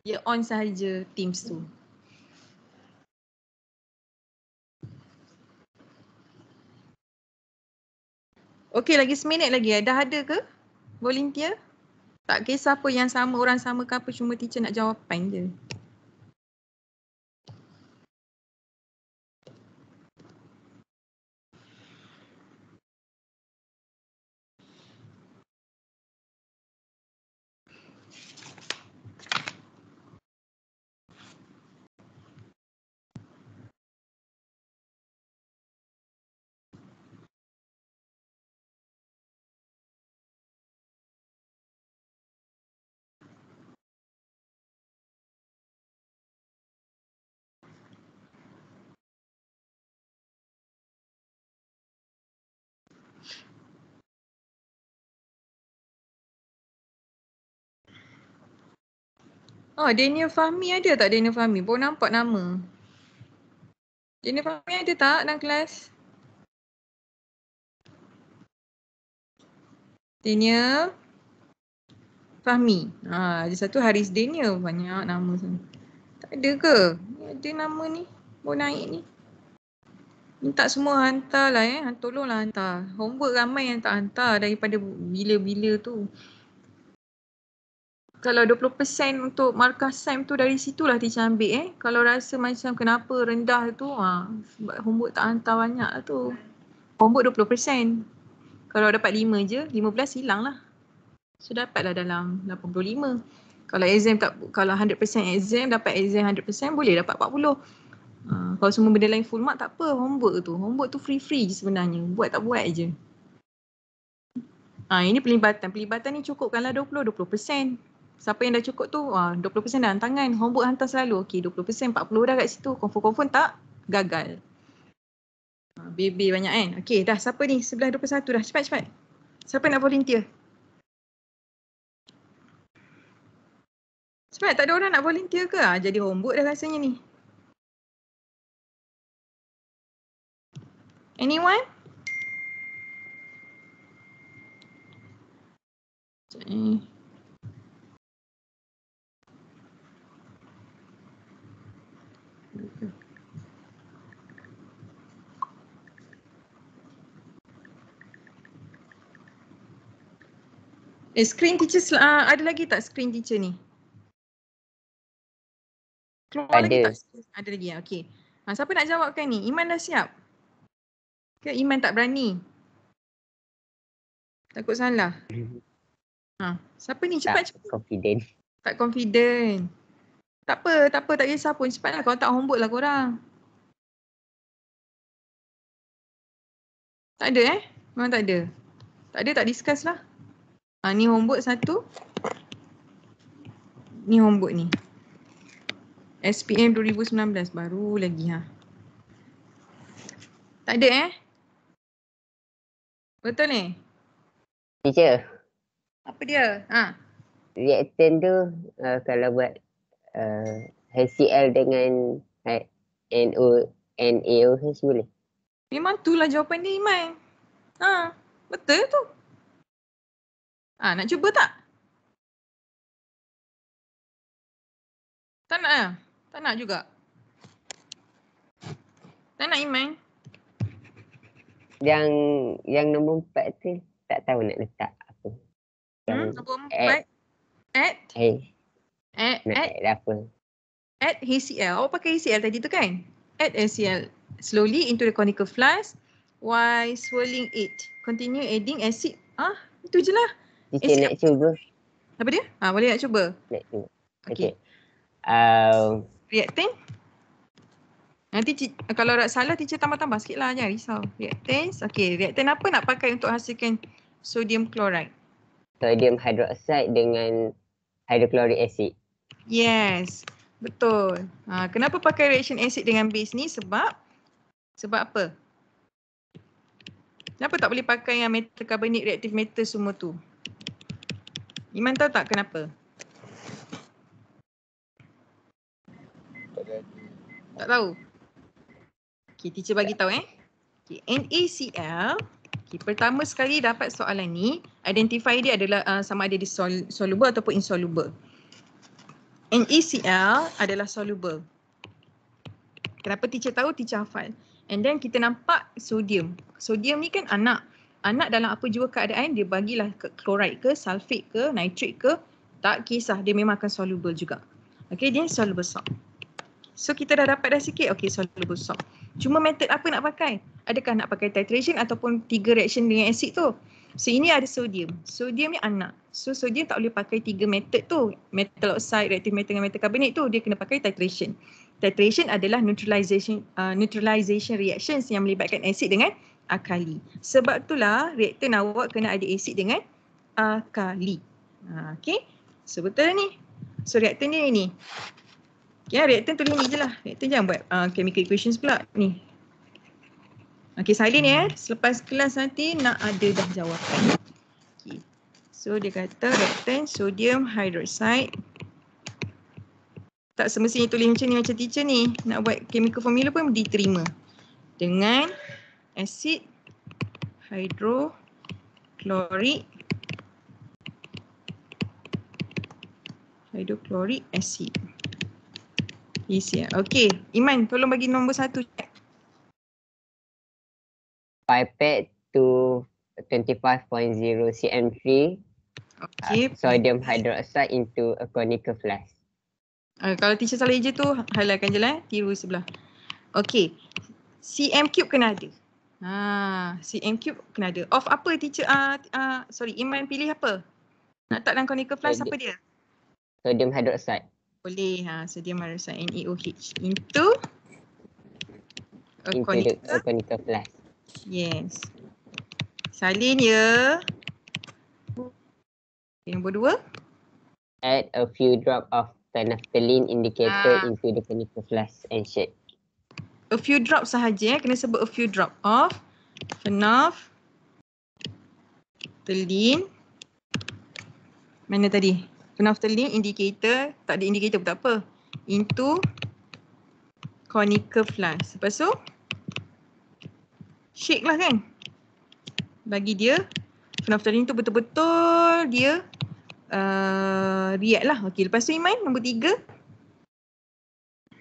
Dia on sahaja Teams tu. Okey, lagi seminit lagi. Ada ya. ada ke? Volunteer? Tak kisah apa yang sama, orang sama ke apa, cuma teacher nak jawapan dia. Oh Daniel Fahmi ada tak Daniel Fahmi? Baru nampak nama. Daniel Fahmi ada tak dalam kelas? Daniel Fahmi. Ha, ah, ada satu Haris Daniel banyak nama sana. Tak ada ke? Ada nama ni? Baru naik ni? Minta semua hantarlah eh. Tolonglah hantar. Homework ramai yang tak hantar daripada bila -bila tu kalau 20% untuk markah SEM tu dari situlah teacher ambil eh. Kalau rasa macam kenapa rendah tu, ha, sebab homework tak hantar banyak lah tu. Homework 20%. Kalau dapat 5 je, 15 hilang lah. So lah dalam 85. Kalau exam tak, kalau 100% exam, dapat exam 100% boleh dapat 40. Uh, ha, kalau semua benda lain full mark tak apa homework tu. Homework tu free-free je sebenarnya. Buat tak buat je. Ha, ini pelibatan. Pelibatan ni cukupkanlah 20-20%. Siapa yang dah cukup tu, ah, uh, 20% dah tangan, homework hantar selalu. Okey, 20%, 40% dah kat situ. Confirm-confirm tak gagal. Uh, ah, BB banyak kan? Okey, dah siapa ni? Sebelah 21 dah. Cepat-cepat. Siapa nak volunteer? Cepat, tak ada orang nak volunteer ke? Ah, jadi homework dah rasanya ni. Anyone? Sekejap eh. Eh, screen teacher uh, ada lagi tak screen teacher ni? Keluar ada. lagi tak? Ada lagi ya. Okey. Ha, siapa nak jawabkan ni? Iman dah siap? Ke Iman tak berani? Takut salah. Ha, siapa ni? Cepat tak cepat. Confident. Tak confident. Tak apa, tak apa, tak kisah pun. Cepatlah kau tak homework lah korang. Tak ada eh? Memang tak ada. Tak ada tak discuss lah. Ha, ni homework satu. Ni homework ni. SPM 2019 baru lagi ha. Tak ada eh? Betul ni? Teacher. Apa dia? Ha. Reactant tu uh, kalau buat uh, HCl dengan uh, NO, NaOH boleh? Memang tu lah jawapan dia Iman. Ha, betul tu. Ah nak cuba tak? Tak nak ya? Tak nak juga. Tak nak Iman. Yang yang nombor empat tu tak tahu nak letak apa. Hmm, yang hmm, nombor empat. At. At. Eh. Hey. At. Nak at, apa? At HCL. Awak pakai HCL tadi tu kan? At HCL. Slowly into the conical flask. Why swirling it? Continue adding acid. Ah, itu je lah. Teacher It's nak cuba. Apa dia? Ha, boleh nak cuba? Nak cuba. Okay. Um, reacting. Nanti kalau rak salah teacher tambah-tambah sikit lah. Jangan risau. Reactance. Okay. Reactance apa nak pakai untuk hasilkan sodium chloride? Sodium hydroxide dengan hydrochloric acid. Yes. Betul. Ha, kenapa pakai reaction acid dengan base ni? Sebab? Sebab apa? Kenapa tak boleh pakai yang metal carbonate, reactive metal semua tu? Iman tahu tak kenapa? Tak tahu. Okay, teacher bagi tahu eh. Okay, NACL. Okay, pertama sekali dapat soalan ni. Identify dia adalah uh, sama ada di sol soluble ataupun insoluble. NACL adalah soluble. Kenapa teacher tahu? Teacher hafal. And then kita nampak sodium. Sodium ni kan anak anak dalam apa jua keadaan dia bagilah ke chloride ke sulfat, ke nitrate ke tak kisah dia memang akan soluble juga. Okay dia soluble salt. So kita dah dapat dah sikit okay soluble salt. Cuma method apa nak pakai? Adakah nak pakai titration ataupun tiga reaction dengan asid tu? So ini ada sodium. Sodium ni anak. So sodium tak boleh pakai tiga method tu. Metal oxide, reactive metal dengan metal carbonate tu dia kena pakai titration. Titration adalah neutralization uh, neutralization reactions yang melibatkan asid dengan akali. Sebab itulah reaktan awak kena ada asid dengan akali. Ha, okay. So betul ni. So reaktan dia ni. Okay, ya, reaktan tulis ni je lah. Reaktan jangan buat uh, chemical equations pula ni. Okay, silent eh. ya. Selepas kelas nanti nak ada dah jawapan. Okay. So dia kata reaktan sodium hydroxide. Tak semestinya tulis macam ni macam teacher ni. Nak buat chemical formula pun diterima. Dengan acid hydrochloric hydrochloric acid. Easy. Okay, Iman, tolong bagi nombor satu. Pipet to 25.0 cm3 okay. uh, sodium hydroxide into a conical flask. Uh, kalau teacher salah je tu, halalkan je lah. Eh. Tiru sebelah. Okay. CM cube kena ada. Ha, si MQ kena ada. Of apa teacher? Ah, uh, uh, sorry, Iman pilih apa? Nak tak dalam conical flux apa dia? Sodium hydroxide. Boleh. Ha, sodium hydroxide NaOH e into a conical flux. Yes. Salin ya. Nombor dua. Add a few drop of phenolphthalein indicator ha. into the conical flask and shake a few drop sahaja eh. kena sebut a few drop of fenaf, telin mana tadi Fenaf phenolphthalein indicator tak ada indicator pun tak apa into conical flask lepas tu shake lah kan bagi dia fenaf phenolphthalein tu betul-betul dia uh, react lah okey lepas tu iman nombor tiga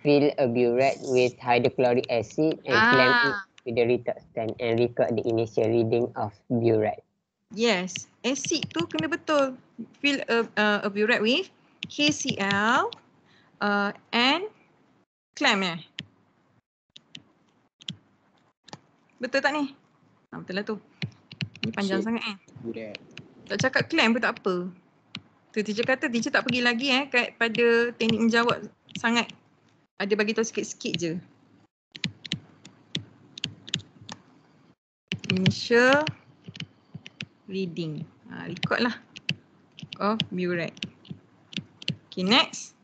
fill a burette with hydrochloric acid and ah. clamp it to the retort stand and record the initial reading of burette. Yes, acid tu kena betul. Fill a, uh, a burette with KCl uh, and clamp eh. Betul tak ni? Ha, betul lah tu. Ni panjang Cik. sangat eh. Burette. Tak cakap clamp pun tak apa. Tu teacher kata teacher tak pergi lagi eh kat, pada teknik menjawab sangat ada bagi tahu sikit-sikit je. Initial reading. Ha, record lah. Of Burek. Okay, next.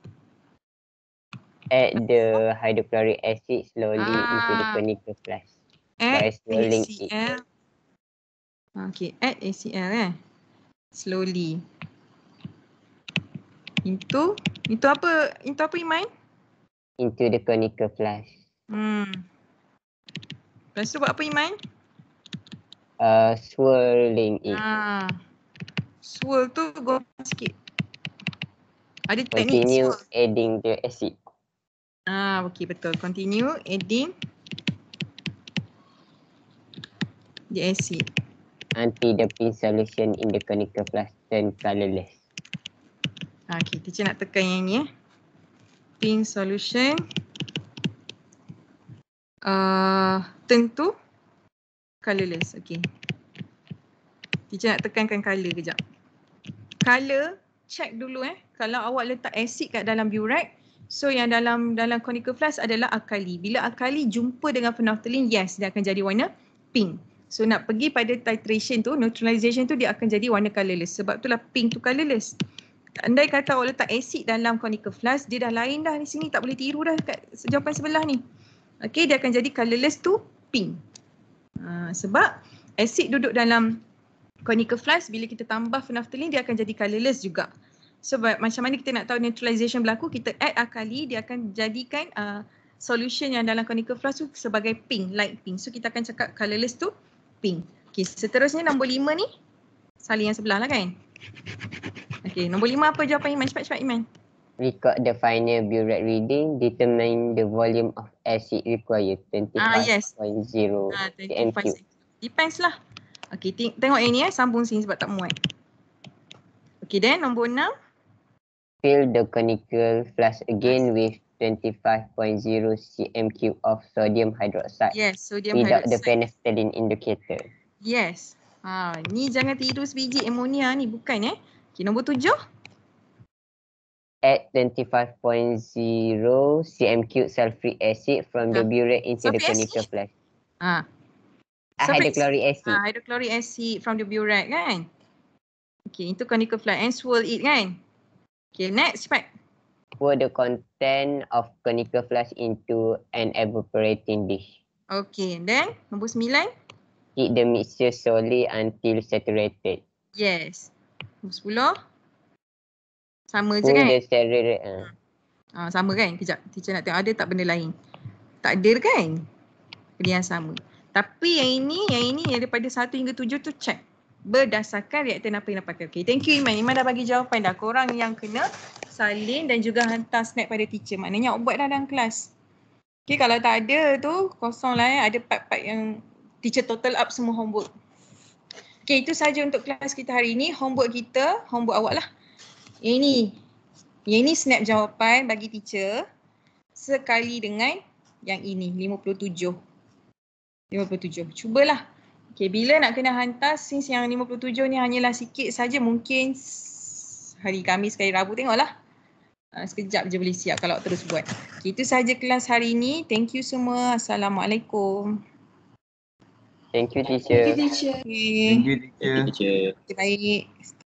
Add the hydrochloric acid slowly ah. into the clinical flask. Add ACL. Okay, add ACL eh. Slowly. Into, into apa, into apa Imai? into the conical flash. Hmm. Lepas tu buat apa Iman? Uh, swirling it. Ah. Swirl tu go sikit. Ada teknik swirl. Continue swirl. adding the acid. Ah, okey betul. Continue adding the acid. Nanti the pin solution in the conical flash turn colorless. Ha, okey, teacher nak tekan yang ni eh pin solution uh, ah, tentu colorless. Okay. kita nak tekankan color kejap. Color, check dulu eh. Kalau awak letak acid kat dalam burek, so yang dalam dalam conical flask adalah alkali. Bila alkali jumpa dengan phenolphthalein, yes, dia akan jadi warna pink. So nak pergi pada titration tu, neutralization tu dia akan jadi warna colorless. Sebab itulah pink tu colorless andai kata awak letak asid dalam conical flask, dia dah lain dah di sini. Tak boleh tiru dah kat jawapan sebelah ni. Okay, dia akan jadi colorless tu pink. Ha, sebab asid duduk dalam conical flask, bila kita tambah phenolphthalein, dia akan jadi colorless juga. Sebab so, macam mana kita nak tahu neutralization berlaku, kita add akali, dia akan jadikan uh, solution yang dalam conical flask tu sebagai pink, light pink. So kita akan cakap colorless tu pink. Okay, seterusnya nombor lima ni, saling yang sebelah lah kan. Okay, nombor lima apa jawapan Iman? Cepat-cepat Iman. Record the final burette reading, determine the volume of acid required, 25.0 ah, yes. ah, Depends lah. Okay, ting- tengok yang ni eh, sambung sini sebab tak muat. Okay then, nombor enam. Fill the conical flask again yes. with 25.0 cm3 of sodium hydroxide. Yes, sodium without hydroxide. Without the penicillin indicator. Yes. Ah ni jangan tidur sebiji ammonia ni, bukan eh. Okay, nombor tujuh. Add 25.0 cm cube sulfuric acid from ha. the ah. burette into sulfuric the conical flask. Ha. Uh, hydrochloric acid. Uh, hydrochloric acid from the burette kan? Okay, into conical flask and swirl it kan? Okay, next spec. Pour the content of conical flask into an evaporating dish. Okay, then nombor sembilan. Heat the mixture solid until saturated. Yes. 10. Sama je hmm, kan? Ha, sama kan? Kejap. Teacher nak tengok ada tak benda lain. Tak ada kan? Benda yang sama. Tapi yang ini, yang ini yang daripada satu hingga tujuh tu check. Berdasarkan reaktan apa yang dah pakai. Okay, thank you Iman. Iman dah bagi jawapan dah. Korang yang kena salin dan juga hantar snap pada teacher. Maknanya awak buat dah dalam kelas. Okay, kalau tak ada tu kosong lah eh. Ada part-part yang teacher total up semua homework. Okay, itu sahaja untuk kelas kita hari ini. Homework kita, homework awak lah. Ini, ini snap jawapan bagi teacher sekali dengan yang ini, 57. 57, cubalah. Okay, bila nak kena hantar since yang 57 ni hanyalah sikit saja mungkin hari kami sekali Rabu tengoklah. Uh, sekejap je boleh siap kalau terus buat. Okay, itu sahaja kelas hari ini. Thank you semua. Assalamualaikum. Thank you teacher. Thank you teacher. Thank you teacher. Thank you, teacher. Thank you, teacher. Okay, baik.